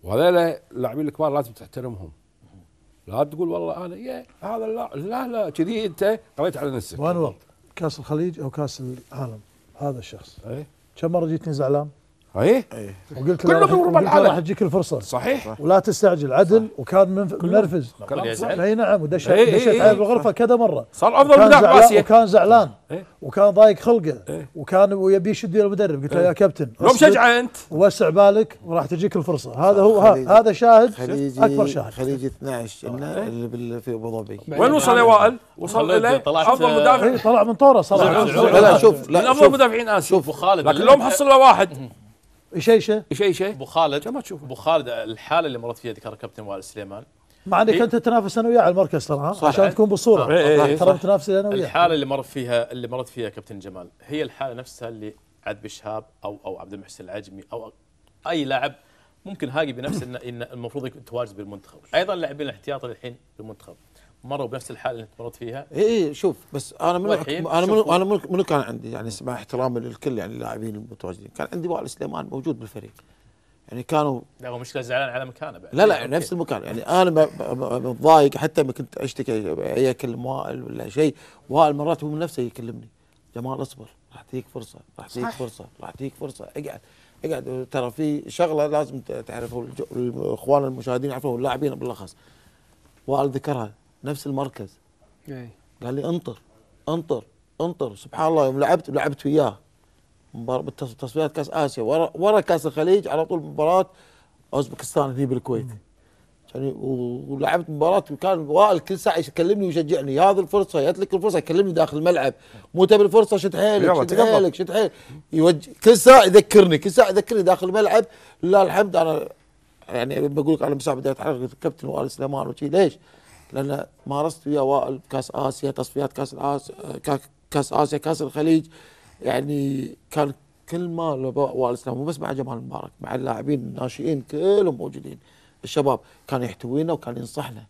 وهذول اللاعبين الكبار لازم تحترمهم لا تقول والله انا يا هذا اللاعب لا لا كذي انت قريت على نفسك وانور كاس الخليج او كاس العالم هذا الشخص اي كم مره جيتني زعلان؟ ايه, أيه. وقلت كله ربع العالم راح تجيك الفرصه صحيح. صحيح ولا تستعجل عدل صح. وكان منرفز اي نعم ودش أيه ايه عليه بالغرفه كذا مره صار افضل مدافع باسيا وكان زعلان أيه. وكان ضايق خلقه أيه. وكان ويبي يشد المدرب قلت له إيه. يا كابتن لو مشجعه انت وسع بالك وراح تجيك الفرصه هذا هو هذا شاهد اكبر شاهد خليجي 12 إيه. اللي في ابو ظبي وين وصل يا وائل؟ وصل الى افضل مدافع إيه، طلع من طوره صراحه لا شوف من افضل مدافعين اسيا شوف خالد لكن لو محصل له واحد ايشيشه ايشيشه أبو خالد ما تشوف أبو خالد الحالة اللي مرت فيها ذكر كابتن وائل سليمان مع انك إيه. انت تنافس انا وياه على المركز ترى عشان تكون بالصوره آه. إيه، إيه، ترى تنافس انا وياه الحاله اللي مرت فيها اللي مرت فيها كابتن جمال هي الحاله نفسها اللي عذب شهاب او او عبد المحسن العجمي او اي لاعب ممكن هاجي بنفس إن, ان المفروض يتواجد بالمنتخب ايضا لاعبين الاحتياط الحين بالمنتخب مروا بنفس الحاله اللي انت مرت فيها؟ اي إيه، شوف بس انا من انا من انا من كان عندي يعني مع احترامي للكل يعني اللاعبين المتواجدين كان عندي وائل سليمان موجود بالفريق يعني كانوا لا هو مشكله زعلان على مكانه بعد لا لا نفس المكان يعني انا متضايق حتى ما كنت اشتكي اكلم وائل ولا شيء وائل مرات هو من نفسه يكلمني جمال اصبر راح تجيك فرصه راح تجيك فرصه راح تجيك فرصه اقعد اقعد ترى في شغله لازم تعرفها الاخوان المشاهدين يعرفوها اللاعبين بالاخص وائل ذكرها نفس المركز أي. قال لي انطر انطر انطر سبحان الله يوم لعبت لعبت وياه بالتصفيات كاس اسيا ورا ورا كاس الخليج على طول مباراه اوزبكستان هني بالكويت يعني ولعبت مباراه وكان وائل كل ساعه يكلمني ويشجعني هذه الفرصه جات لك الفرصه يكلمني داخل الملعب مو تبي الفرصه شد حيلك شد حيلك شد حيلك يوجه كل ساعه يذكرني كل ساعه يذكرني داخل الملعب لله الحمد انا يعني بقول لك انا من ساعه بدايه حلقه كابتن وائل سليمان وشي ليش؟ لان مارست ويا وائل كاس اسيا تصفيات كاس كاس اسيا كاس الخليج يعني كان كل ما وائل اسلام مو بس مع جمال مبارك مع اللاعبين الناشئين كلهم موجودين الشباب كان يحتوينا وكان ينصحنا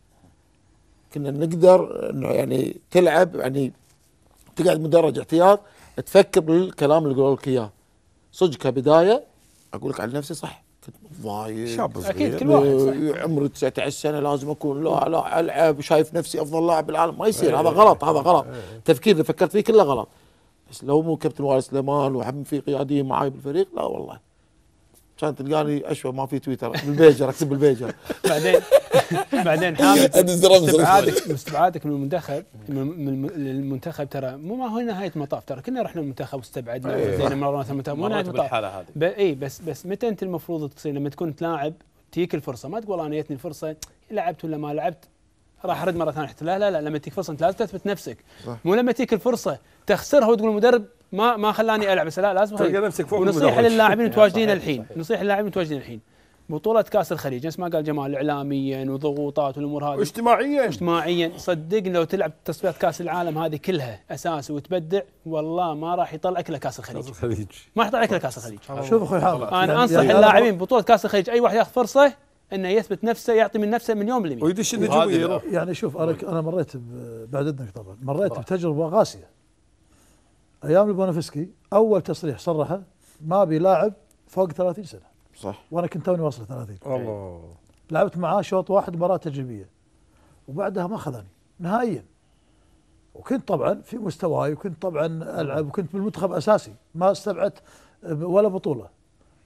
كنا نقدر انه يعني تلعب يعني تقعد مدرج احتياط تفكر بالكلام اللي قالوا لك اياه صدق كبدايه اقول لك عن نفسي صح ضايع شاب صغير اكيد كل واحد أه، عمري 19 سنه لازم اكون لا لا العب شايف نفسي افضل لاعب بالعالم ما يصير إيه. هذا غلط هذا إيه. غلط التفكير اللي فكرت فيه كله غلط بس لو مو كابتن وائل سليمان وحب في قياديه معي بالفريق لا والله عشان تلقاني اشوى ما في تويتر بالبيجر اكتب بالبيجر بعدين بعدين حامد استبعادك استبعادك من المنتخب من المنتخب ترى مو ما هو نهايه المطاف ترى كنا رحنا المنتخب واستبعدنا وزينا مرات المنتخب مو نهايه المطاف اي إيه، بس بس متى انت المفروض تصير لما تكون تلاعب تجيك الفرصه ما تقول انا جتني الفرصه لعبت ولا ما لعبت راح ارد مره ثانيه لا لا لا لما تجيك فرصه انت لازم تثبت نفسك مو لما تجيك الفرصه تخسرها وتقول المدرب ما ما خلاني العب بس لا لازم تلقى نفسك فوق ونصيحه للاعبين متواجدين الحين نصيحه للاعبين متواجدين الحين بطولة كاس الخليج نفس ما قال جمال اعلاميا وضغوطات والامور هذه اجتماعيا اجتماعيا صدقني لو تلعب تصفيات كاس العالم هذه كلها اساس وتبدع والله ما راح يطلعك الا كاس الخليج كاس الخليج ما راح يطلعك الا كاس الخليج شوف اخوي حاضر انا انصح يعني اللاعبين بطولة كاس الخليج اي واحد ياخذ فرصه انه يثبت نفسه يعطي من نفسه من يوم لليوم ويدش النجوميه يعني شوف انا مريت بعد اذنك طبعا مريت بتجربه قاسيه ايام البونافسكي اول تصريح صرحه ما بي لاعب فوق 30 سنه صح وانا كنت توني واصل 30 الله لعبت معاه شوط واحد مباراه تجريبيه وبعدها ما خذني نهائيا وكنت طبعا في مستواي وكنت طبعا العب وكنت بالمنتخب اساسي ما استبعدت ولا بطوله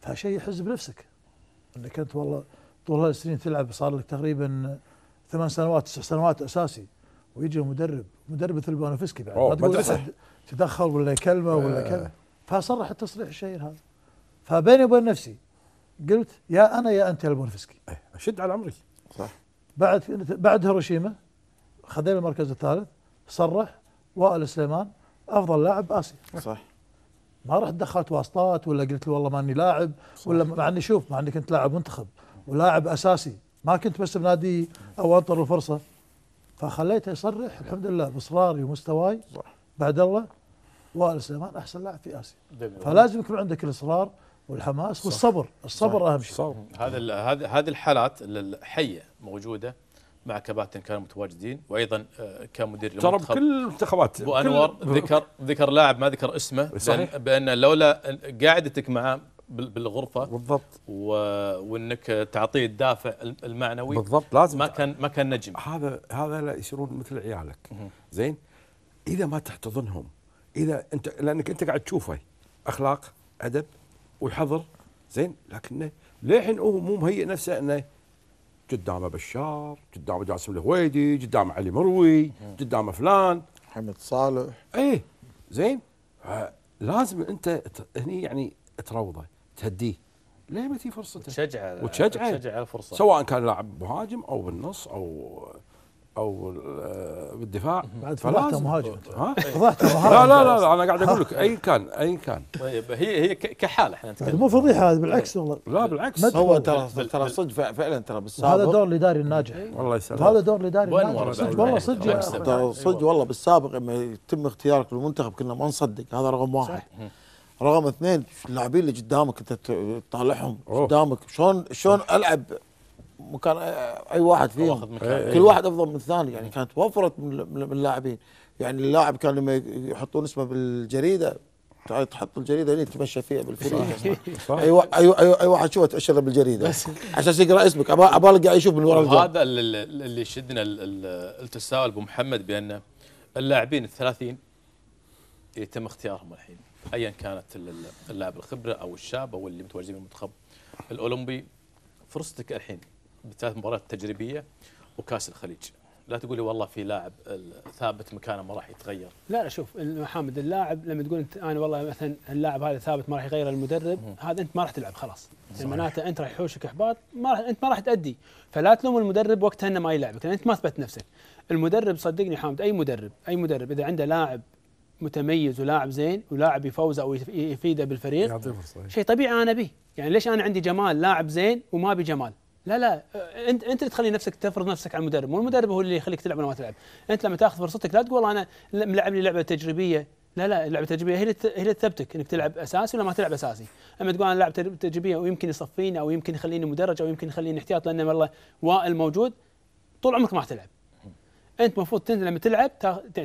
فشيء يحز بنفسك انك انت والله طول هالسنين تلعب صار لك تقريبا ثمان سنوات تسع سنوات اساسي ويجي مدرب مدرب مثل بانوفسكي بعد ما تقول تدخل ولا كلمه ولا كلمه آه. فصرح التصريح الشهير هذا فبيني وبين نفسي قلت يا انا يا انت يا المونفسكي إيه، اشد على عمري صح بعد بعد هيروشيما خذينا المركز الثالث صرح وائل سليمان افضل لاعب اسيا صح ما رحت دخلت واسطات ولا قلت له والله ماني لاعب ولا مع اني شوف مع اني كنت لاعب منتخب ولاعب اساسي ما كنت بس بنادي او انطر الفرصه فخليته يصرح الحمد لله باصراري ومستواي صح. بعد الله وال سليمان احسن لاعب في اسيا فلازم يكون عندك الاصرار والحماس صح والصبر الصبر اهم شيء هذا هذه الحالات الحيه موجوده مع كباتن كانوا متواجدين وايضا آه، كمدير ترى كل المنتخبات ابو انور ذكر ذكر لاعب ما ذكر اسمه صحيح بان لولا قاعدتك معاه بالغرفه بالضبط و... وانك تعطيه الدافع المعنوي بالضبط لازم ما كان ما كان نجم هذا هذا يصيرون مثل عيالك زين اذا ما تحتضنهم اذا انت لانك انت قاعد تشوفه اخلاق ادب وحظر زين لكنه للحين هو مو مهيئ نفسه انه قدامه بشار قدامه جاسم الهويدي قدامه علي مروي قدامه فلان حمد صالح ايه زين لازم انت هني يعني تروضه تهديه ليه ما تي فرصته تشجعه وتشجعه تشجعه فرصه سواء كان لاعب مهاجم او بالنص او او بالدفاع بعد فضحت مهاجم ها مهاجم لا لا لا انا قاعد اقول لك ايا كان ايا كان طيب هي هي كحاله احنا نتكلم مو فضيحه هذا بالعكس طيب. والله لا بالعكس هو ترى ترى صدق فعلا ترى بالسابق هذا دور الاداري الناجح إيه. والله يسلمك هذا دور الاداري الناجح والله صدق ترى صدق والله بالسابق لما يتم اختيارك للمنتخب كنا ما نصدق هذا رقم واحد رقم اثنين اللاعبين اللي قدامك انت تطالعهم قدامك شلون شلون العب مكان اي واحد فيهم كل إيه. واحد افضل من الثاني يعني كانت وفرت من اللاعبين يعني اللاعب كان لما يحطون اسمه بالجريده تحط الجريده اللي تمشى فيها بالفريق اي اي اي واحد شوفه تاشر بالجريده عشان يقرا اسمك ابالغ قاعد يشوف من ورا هذا اللي يشدنا التساؤل ابو محمد بان اللاعبين الثلاثين يتم اختيارهم الحين ايا كانت اللاعب الخبره او الشاب او اللي متواجدين بالمنتخب الاولمبي فرصتك الحين بثلاث مباريات تجريبيه وكاس الخليج لا تقول لي والله في لاعب ثابت مكانه ما راح يتغير لا لا شوف محمد اللاعب لما تقول انت انا والله مثلا اللاعب هذا ثابت ما راح يغير المدرب هذا انت ما راح تلعب خلاص يعني معناته انت راح يحوشك احباط ما راح انت ما راح تادي فلا تلوم المدرب وقتها انه ما يلعبك لان انت ما اثبت نفسك المدرب صدقني حامد اي مدرب اي مدرب اذا عنده لاعب متميز ولاعب زين ولاعب يفوز او يفيده بالفريق إيه. شيء طبيعي انا به يعني ليش انا عندي جمال لاعب زين وما بجمال جمال لا لا أه، انت انت اللي تخلي نفسك تفرض نفسك على المدرب مو المدرب هو اللي يخليك تلعب ولا ما تلعب انت لما تاخذ فرصتك لا تقول انا ملعب لي لعبه تجريبيه لا لا اللعبه التجريبيه هي اللي هي اللي تثبتك انك تلعب اساسي ولا ما تلعب اساسي، اما تقول انا لاعب تجريبيه ويمكن يصفيني او يمكن يخليني مدرج او يمكن يخليني احتياط لان والله وائل موجود طول عمرك ما راح تلعب. انت المفروض لما تلعب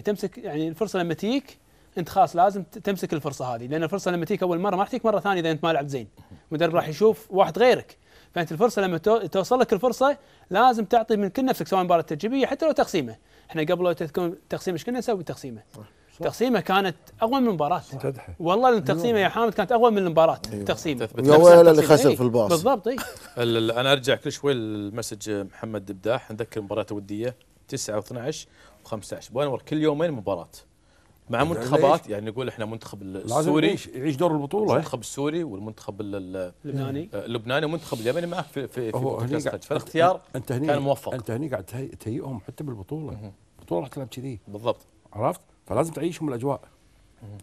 تمسك يعني الفرصه لما تجيك انت خلاص لازم تمسك الفرصه هذه لان الفرصه لما تجيك اول مره ما راح تجيك مره ثانيه اذا انت ما لعبت زين. المدرب راح يشوف واحد غيرك فانت الفرصه لما توصل لك الفرصه لازم تعطي من كل نفسك سواء مباراه تجريبيه حتى لو تقسيمه احنا قبل لو تذكرون تقسيمه ايش كنا نسوي تقسيمه تقسيمه كانت اقوى من المباراه والله التقسيمه يا حامد كانت اقوى من المباراه أيوة. التقسيمه يا ويل اللي خسر في إيه. الباص بالضبط اي انا ارجع كل شوي المسج محمد دبداح نذكر مباراه الوديه 9 و12 و15 بونور كل يومين مباراه مع منتخبات يعني نقول احنا منتخب السوري يعيش, يعيش دور البطوله المنتخب السوري والمنتخب اللبناني اللبناني آه، والمنتخب اليمني معه في في, في فالاختيار انت هني كان موفق انت هني قاعد تهيئهم حتى بالبطوله البطوله راح تلعب كذي بالضبط عرفت فلازم تعيشهم الاجواء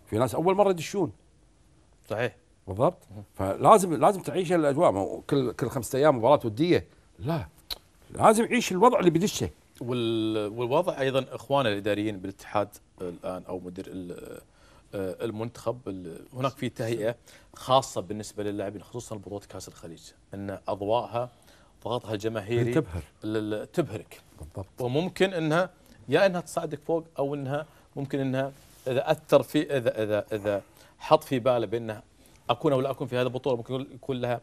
في ناس اول مره يدشون صحيح بالضبط فلازم لازم تعيش الاجواء كل كل خمسة ايام مباراه وديه لا لازم يعيش الوضع اللي بدشه والوضع ايضا اخواننا الاداريين بالاتحاد الان او مدير آه، المنتخب هناك في تهيئه خاصه بالنسبه للاعبين خصوصا بطوله كاس الخليج ان اضواءها ضغطها الجماهيري تبهر تبهرك بالضبط وممكن انها يا انها تصعدك فوق او انها ممكن انها اذا اثر في اذا اذا اذا حط في باله بانه اكون او لا اكون في هذه البطوله ممكن يكون لها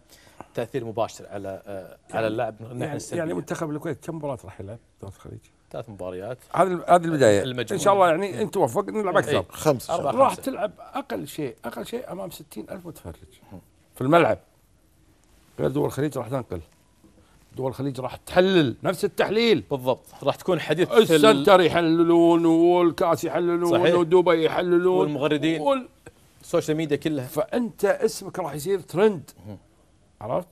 تاثير مباشر على آه، يعني على اللاعب يعني, يعني منتخب الكويت كم مباراه راح يلعب دوري الخليج؟ ثلاث مباريات هذه هذه البدايه المجموعة. ان شاء الله يعني انت توفق نلعب إيه. اكثر ايه. خمس راح تلعب اقل شيء اقل شيء امام 60000 متفرج في الملعب غير دول الخليج راح تنقل دول الخليج راح تحلل نفس التحليل بالضبط راح تكون حديث السنتر يحللون والكاس يحللون صحيح. ودبي يحللون والمغردين وال... السوشيال ميديا كلها فانت اسمك راح يصير ترند عرفت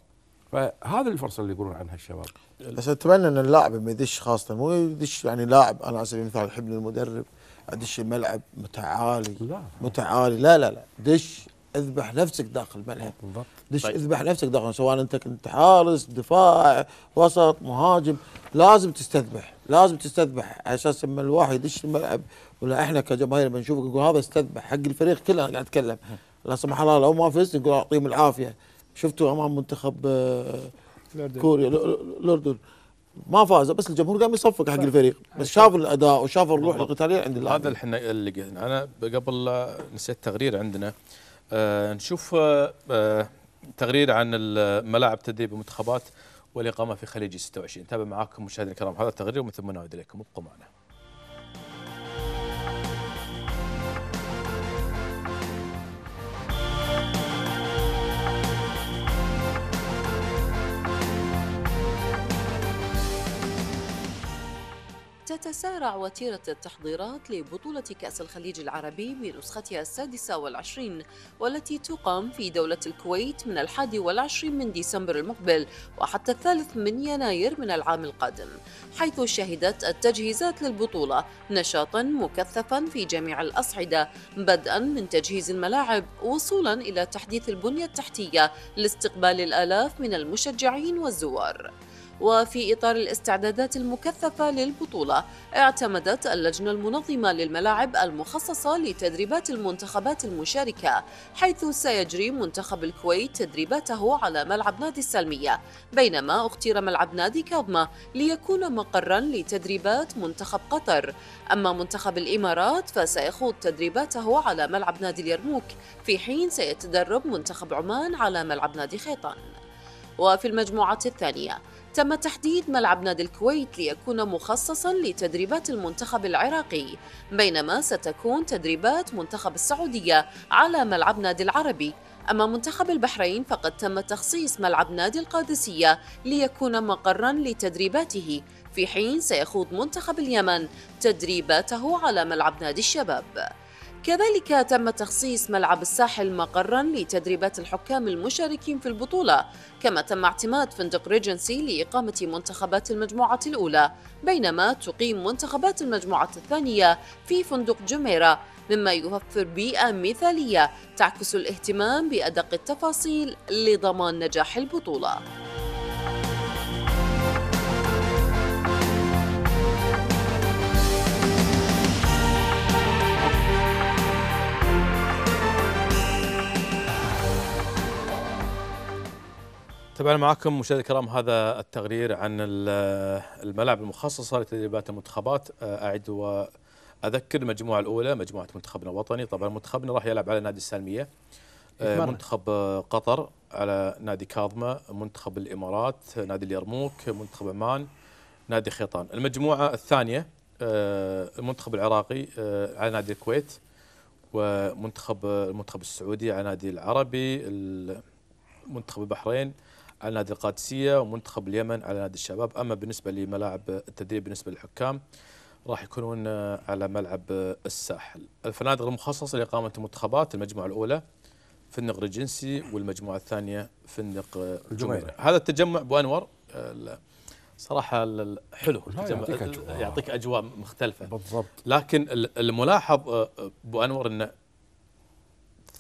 فهذا الفرصه اللي يقولون عنها الشباب بس اتمنى ان اللاعب ما يدش خاصه مو يدش يعني لاعب انا على سبيل المثال احب المدرب ادش الملعب متعالي لا متعالي لا لا لا دش اذبح نفسك داخل الملعب بالضبط دش طيب. اذبح نفسك داخل سواء انت كنت حارس دفاع وسط مهاجم لازم تستذبح لازم تستذبح على اساس لما الواحد يدش الملعب ولا احنا كجماهير بنشوفك نقول هذا استذبح حق الفريق كله انا قاعد اتكلم لا سمح الله لو ما فزت نقول اعطيهم العافيه شفتوا امام منتخب آه، كوريا الاردن ما فاز بس الجمهور قام يصفق حق الفريق بس شافوا الاداء وشافوا الروح القتاليه عند هذا اللي احنا اللي قلنا انا قبل نسيت تقرير عندنا آه نشوف آه, آه، تقرير عن الملاعب تدريب المنتخبات والاقامه في خليجي 26 نتابع معاكم مشاهدينا الكرام هذا التقرير ومن ثم نعود اليكم ابقوا معنا تتسارع وتيرة التحضيرات لبطولة كأس الخليج العربي بنسختها السادسة والعشرين والتي تقام في دولة الكويت من الحادي والعشرين من ديسمبر المقبل وحتى الثالث من يناير من العام القادم حيث شهدت التجهيزات للبطولة نشاطا مكثفا في جميع الأصعدة بدءا من تجهيز الملاعب وصولا إلى تحديث البنية التحتية لاستقبال الآلاف من المشجعين والزوار وفي إطار الاستعدادات المكثفة للبطولة اعتمدت اللجنة المنظمة للملاعب المخصصة لتدريبات المنتخبات المشاركة حيث سيجري منتخب الكويت تدريباته على ملعب نادي السلمية بينما اختير ملعب نادي كاظمة ليكون مقرا لتدريبات منتخب قطر أما منتخب الإمارات فسيخوض تدريباته على ملعب نادي اليرموك في حين سيتدرب منتخب عمان على ملعب نادي خيطان وفي المجموعة الثانية تم تحديد ملعب نادي الكويت ليكون مخصصا لتدريبات المنتخب العراقي بينما ستكون تدريبات منتخب السعودية على ملعب نادي العربي أما منتخب البحرين فقد تم تخصيص ملعب نادي القادسية ليكون مقرا لتدريباته في حين سيخوض منتخب اليمن تدريباته على ملعب نادي الشباب كذلك تم تخصيص ملعب الساحل مقرا لتدريبات الحكام المشاركين في البطولة كما تم اعتماد فندق ريجنسي لإقامة منتخبات المجموعة الأولى بينما تقيم منتخبات المجموعة الثانية في فندق جميرة مما يوفر بيئة مثالية تعكس الاهتمام بأدق التفاصيل لضمان نجاح البطولة تابعنا معكم مشاهدينا الكرام هذا التقرير عن الملاعب المخصصة لتدريبات المنتخبات آه، أعد وأذكر المجموعة الأولى مجموعة منتخبنا الوطني طبعا منتخبنا راح يلعب على نادي السالمية آه، منتخب آه، قطر على نادي كاظمة منتخب الإمارات نادي اليرموك منتخب عمان نادي خيطان المجموعة الثانية المنتخب العراقي على نادي الكويت ومنتخب المنتخب السعودي على نادي العربي منتخب البحرين على نادي القادسيه ومنتخب اليمن على نادي الشباب اما بالنسبه لملاعب التدريب بالنسبه للحكام راح يكونون على ملعب الساحل الفنادق المخصصه لاقامه المنتخبات المجموعه الاولى فندق ريجنسي والمجموعه الثانيه فندق الجميره هذا التجمع ابو انور صراحه حلو يعطيك اجواء يعطيك اجواء مختلفه بالضبط لكن الملاحظ ابو انور انه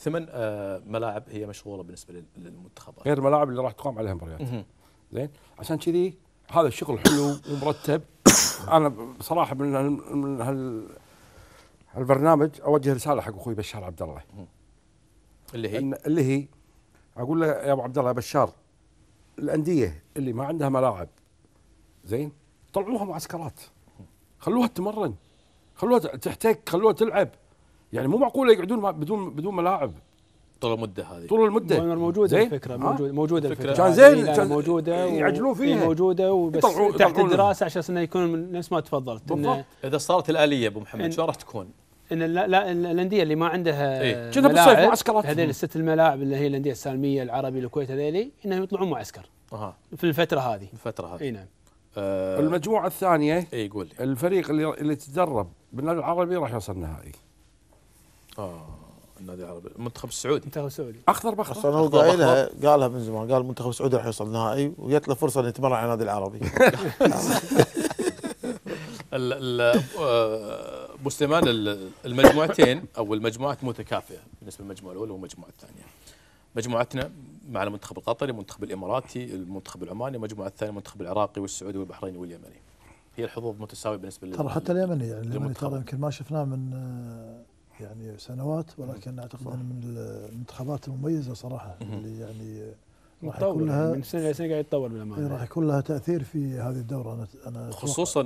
ثمان آه، ملاعب هي مشغوله بالنسبه للمنتخب غير الملاعب اللي راح تقام عليها مباريات زين عشان كذي هذا الشغل حلو ومرتب انا بصراحه من هال من هال البرنامج اوجه رساله حق اخوي بشار عبد الله اللي هي اللي هي اقول له يا ابو عبد الله يا بشار الانديه اللي ما عندها ملاعب زين طلعوها معسكرات خلوها تتمرن خلوها تحتك خلوها تلعب يعني مو معقوله يقعدون بدون بدون ملاعب طول المده هذه طول المده موجوده زين؟ الفكره موجوده موجوده الفكره كان زين كان موجوده يعجلون إيه، فيها موجوده وبس تحت يطلعون الدراسه عشان انه يكون نفس ما تفضلت إن اذا صارت الاليه ابو محمد شلون راح تكون؟ ان لا لا الانديه اللي ما عندها إيه؟ بالصيف معسكرات هذول الست الملاعب اللي هي الانديه السالميه العربي الكويت هذيلي انهم يطلعون معسكر اها في الفتره هذه الفتره هذه اي نعم آه. المجموعه الثانيه اي قول الفريق اللي اللي تدرب بالنادي العربي راح يوصل نهائي اه النادي العربي المنتخب السعودي المنتخب السعودي اخضر بخضر اصلا هو قايلها قالها من زمان قال المنتخب السعودي راح يوصل نهائي وجت له فرصه انه يتمرن على النادي العربي ابو آه، سليمان المجموعتين او المجموعات متكافئه بالنسبه للمجموعه الاولى والمجموعه الثانيه. مجموعتنا مع المنتخب القطري، المنتخب الاماراتي، المنتخب العماني، المجموعه الثانيه المنتخب العراقي والسعودي والبحريني واليمني. هي الحظوظ متساويه بالنسبه لل ترى حتى اليمني يعني اليمني ترى يمكن ما شفناه من آه، يعني سنوات ولكن نعم. اعتقد انه من الانتخابات المميزه صراحه اللي يعني راح يكون لها يعني من سنه لسنه قاعد يتطور بالامانه راح يكون لها تاثير في هذه الدوره انا انا خصوصا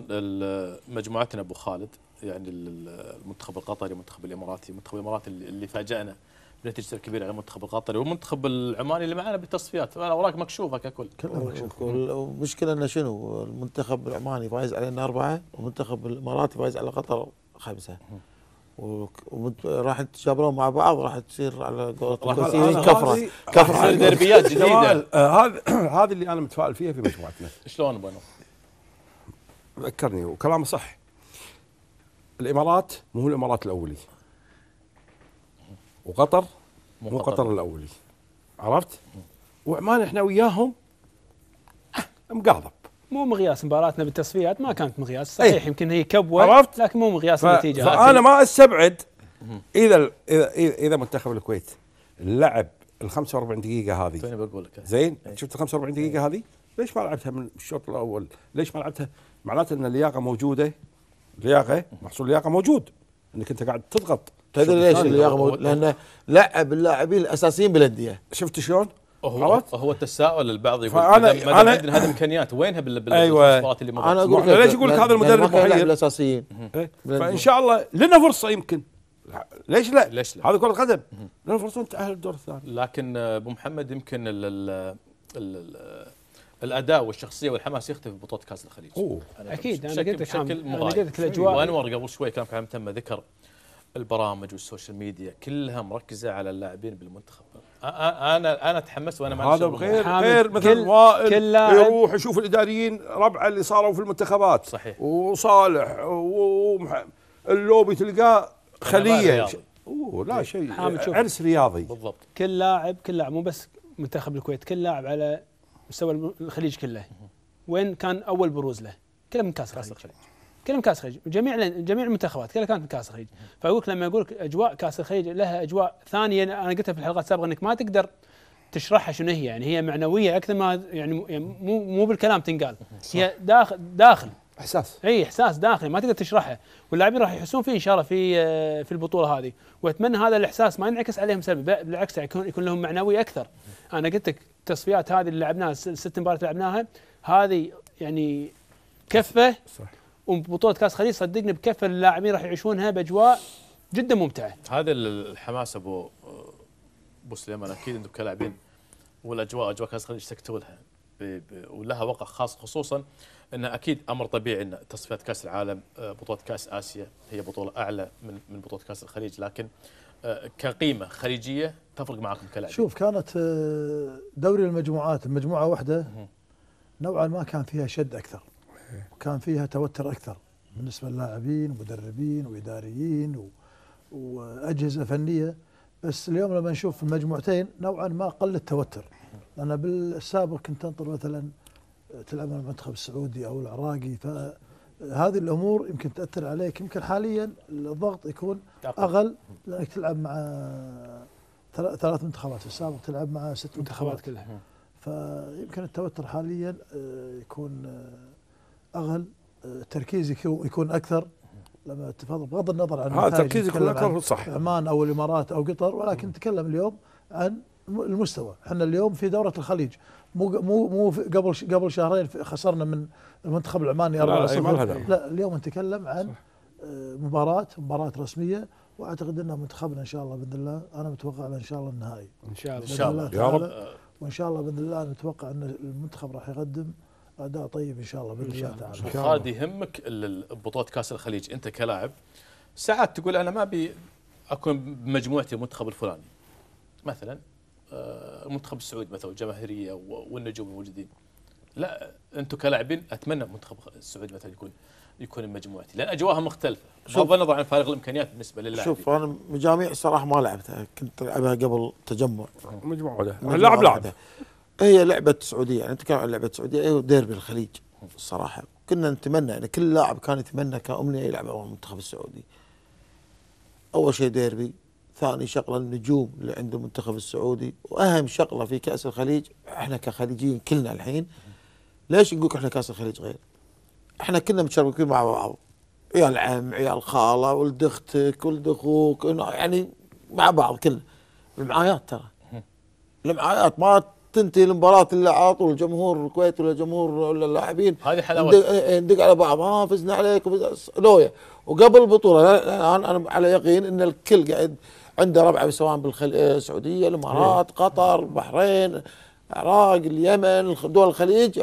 مجموعتنا ابو خالد يعني المنتخب القطري المنتخب الاماراتي المنتخب الاماراتي اللي فاجانا بنتيجه كبيره على المنتخب القطري والمنتخب العماني اللي معنا بالتصفيات اوراق مكشوفه ككل كلها مكشوفه المشكله انه شنو المنتخب العماني فايز علينا اربعه والمنتخب الاماراتي فايز على قطر خمسه وراح يتجابرون مع بعض راح تصير على قولتهم إيه، كفره كفره دربيات جديده هذا آه، هذا اللي انا متفائل فيها في مجموعتنا شلون بنو؟ ذكرني وكلامه صح الامارات مو الامارات الاولي وقطر مو قطر الاولي عرفت؟ وعمان احنا وياهم أه، مقاضب مو مقياس مباراتنا بالتصفيات ما كانت مقياس إيه. صحيح ايه؟ يمكن هي كبوه عرفت لكن مو مقياس ف... النتيجه فانا ما استبعد اذا اذا اذا منتخب الكويت لعب ال 45 دقيقه هذه توني بقول لك زين ايه؟ شفت ال 45 إيه. دقيقه ايه؟ هذه ليش ما لعبتها من الشوط الاول؟ ليش ما لعبتها؟ معناته ان اللياقه موجوده اللياقه محصول اللياقه موجود انك انت قاعد تضغط تدري ليش اللياقه موجود؟ لانه لعب اللاعبين الاساسيين بالانديه شفت شلون؟ هو هو التساؤل البعض يقول فأنا مدام أنا عندنا هذه الامكانيات وينها بالمواصفات أيوة. اللي موجوده؟ انا اقول ليش اقول لك هذا المدرب محير الاساسيين إيه. فان شاء الله لنا فرصه يمكن ليش لا؟ ليش لا؟ هذا كره قدم لنا فرصه نتاهل الدور الثاني لكن ابو محمد يمكن ال ال ال الاداء والشخصيه والحماس يختفي ببطوله كاس الخليج أوه. اكيد انا قلت لك انا قلت أيوة. الاجواء وانور قبل شوي كان تم ذكر البرامج والسوشيال ميديا كلها مركزه على اللاعبين بالمنتخب انا انا تحمست وانا ما هذا غير غير مثل وائل كل يروح يشوف الاداريين ربعه اللي صاروا في المنتخبات صحيح وصالح ومحمد اللوبي تلقاه خليه اوه لا إيه. شيء عرس رياضي بالضبط كل لاعب كل لاعب مو بس منتخب الكويت كل لاعب على مستوى الخليج كله وين كان اول بروز له كله من كاس الخليج كلهم كاس الخليج جميع جميع المنتخبات كلها كانت كاس الخليج فاقول لما اقول لك اجواء كاس الخليج لها اجواء ثانيه انا قلتها في الحلقات السابقه انك ما تقدر تشرحها شنو هي يعني هي معنويه اكثر ما يعني مو يعني مو بالكلام تنقال هي داخل داخل احساس اي احساس داخلي ما تقدر تشرحه واللاعبين راح يحسون فيه ان شاء الله في آه، في البطوله هذه واتمنى هذا الاحساس ما ينعكس عليهم سلبي بالعكس يعني يكون يكون لهم معنوي اكثر انا قلت لك التصفيات هذه اللي لعبناها الست مباريات اللي لعبناها هذه يعني كفه صح وبطوله كاس خليج صدقني بكيف اللاعبين راح يعيشونها باجواء جدا ممتعه. هذا الحماس ابو ابو سليمان اكيد انتم كلاعبين والاجواء اجواء كاس خليج تكتبوا لها ولها وقع خاص خصوصا انه اكيد امر طبيعي ان تصفيات كاس العالم آه، بطوله كاس اسيا هي بطوله اعلى من من بطوله كاس الخليج لكن آه، كقيمه خليجيه تفرق معاكم كلاعبين. شوف كانت آه، دوري المجموعات المجموعه واحده نوعا ما كان فيها شد اكثر. وكان فيها توتر أكثر بالنسبة للاعبين ومدربين وإداريين و... وأجهزة فنية بس اليوم لما نشوف المجموعتين نوعا ما قل التوتر أنا بالسابق كنت أنطر مثلا تلعب مع المنتخب السعودي أو العراقي فهذه الأمور يمكن تأثر عليك يمكن حاليا الضغط يكون أغل لأنك تلعب مع ثلاث منتخبات في السابق تلعب مع ست منتخبات كلها فيمكن التوتر حاليا آه، يكون آه، اغل آه، تركيزي يكون اكثر لما تفضل بغض النظر عن تركيزي يكون اكثر صح عمان او الامارات او قطر ولكن نتكلم اليوم عن المستوى احنا اليوم في دوره الخليج مو مو مو قبل قبل شهرين خسرنا من المنتخب العماني 4 0 لا اليوم نتكلم عن آه، مباراة مباراة رسمية واعتقد ان منتخبنا ان شاء الله باذن الله انا متوقع ان شاء الله النهائي ان شاء الله ان شاء الله يا رب وان شاء الله باذن الله نتوقع ان المنتخب راح يقدم اداء طيب ان شاء الله باذن الله تعالى خالد يهمك بطوله كاس الخليج انت كلاعب ساعات تقول انا ما ابي اكون بمجموعتي المنتخب الفلاني مثلا المنتخب آه، السعودي مثلا الجماهيريه والنجوم الموجودين لا انتم كلاعبين اتمنى المنتخب السعودي مثلا يكون يكون بمجموعتي لان اجواءها مختلفه بغض النظر عن فارق الامكانيات بالنسبه للاعبين شوف انا مجاميع الصراحه ما لعبتها كنت العبها قبل تجمع مجموعه اللاعب لاعب هي لعبه سعوديه يعني نتكلم عن لعبه سعوديه أيوة ديربي الخليج الصراحه كنا نتمنى يعني كل لاعب كان يتمنى كامنيه يلعب أمام المنتخب السعودي اول شيء ديربي ثاني شغله النجوم اللي عند المنتخب السعودي واهم شغله في كاس الخليج احنا كخليجيين كلنا الحين ليش نقول احنا كاس الخليج غير؟ احنا كلنا متشاركين مع بعض عيال عم عيال خاله ولد اختك ولد اخوك يعني مع بعض كلنا المعايات ترى المعايات ما تنتهي المباراه اللي على طول الجمهور الكويت ولا جمهور ولا اللاعبين هذه حلاوه ندق على بعض ها آه، فزنا عليك لويا وقبل البطوله الان انا على يقين ان الكل قاعد عنده ربعه سواء بالسعوديه آه، الامارات إيه. قطر البحرين العراق اليمن دول الخليج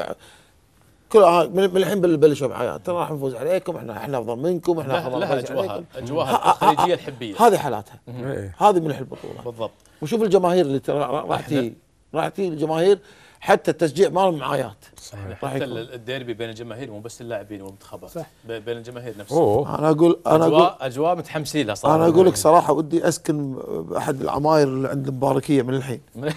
كل آه، من الحين بلشوا معايا ترى راح نفوز عليكم احنا احنا افضل منكم احنا افضل لها اجواءها اجواءها الخليجيه الحبيه هذه حالاتها إيه. هذه من البطوله بالضبط وشوف الجماهير اللي ترى راح تيجي راح تجي الجماهير حتى التشجيع مالهم معايات صحيح حتى الديربي بين الجماهير مو بس اللاعبين والمنتخبات صح بين الجماهير نفسها أوه. انا اقول انا اجواء أقول اجواء متحمسين لها صراحه انا اقول لك صراحه ودي اسكن احد العماير اللي عند المباركيه من الحين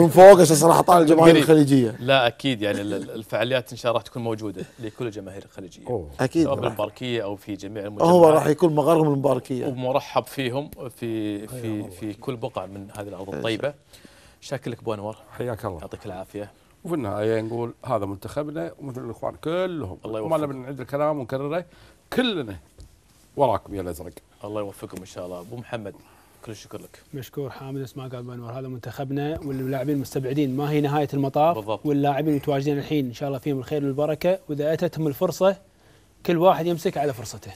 من فوق عشان صراحه طالع الجماهير الخليجيه لا اكيد يعني الفعاليات ان شاء الله راح تكون موجوده لكل الجماهير الخليجيه أوه. اكيد سواء بالمباركيه او في جميع المجمعات هو راح يكون مغرم المباركيه ومرحب فيهم في في في, أيوة. في كل بقعه من هذه الارض الطيبه شكلك بو انور حياك الله يعطيك العافيه وفي النهايه نقول هذا منتخبنا ومثل الاخوان كلهم الله يوفقكم ما نعيد الكلام ونكرره كلنا وراكم يا الازرق الله يوفقكم ان شاء الله ابو محمد كل الشكر لك مشكور حامد اسمع قال انور هذا منتخبنا واللاعبين مستبعدين ما هي نهايه المطاف بالضبط. واللاعبين متواجدين الحين ان شاء الله فيهم الخير والبركه واذا اتتهم الفرصه كل واحد يمسك على فرصته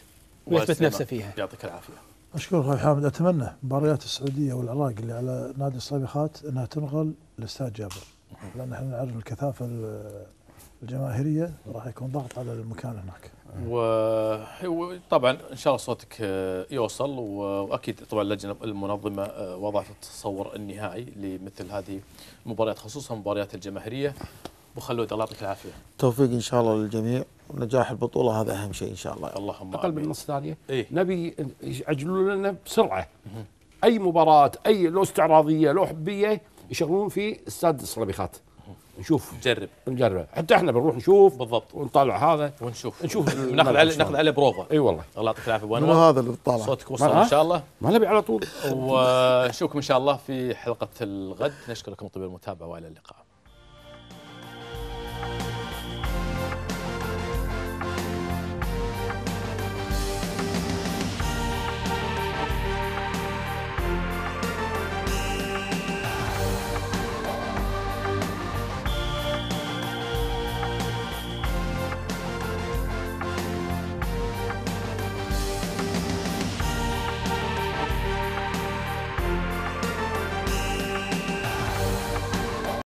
ويثبت نفسه فيها يعطيك العافيه مشكور اخوي حامد اتمنى مباريات السعوديه والعراق اللي على نادي الصبيخات انها تنقل لاستاد جابر لان احنا نعرف الكثافه الجماهيريه راح يكون ضغط على المكان هناك. وطبعا ان شاء الله صوتك آه، يوصل واكيد طبعا اللجنه المنظمه آه، وضعت التصور النهائي لمثل هذه المباريات خصوصا المباريات الجماهيريه. ابو خلود الله يعطيك العافيه. توفيق ان شاء الله للجميع ونجاح البطوله هذا اهم شيء ان شاء الله اللهم اقل من نص ثانيه إيه؟ نبي يعجلوا لنا بسرعه اي مباراه اي لو استعراضيه لو حبيه يشغلون في استاد الصلبيخات نشوف نجرب نجرب حتى احنا بنروح نشوف بالضبط ونطالع هذا ونشوف نشوف ناخذ عليه ناخذ عليه بروفه اي والله الله يعطيك العافيه ابو انور هذا اللي طالع صوتك وصل ان شاء الله ما نبي على طول ونشوفكم ان شاء الله في حلقه الغد نشكركم طيب المتابعه والى اللقاء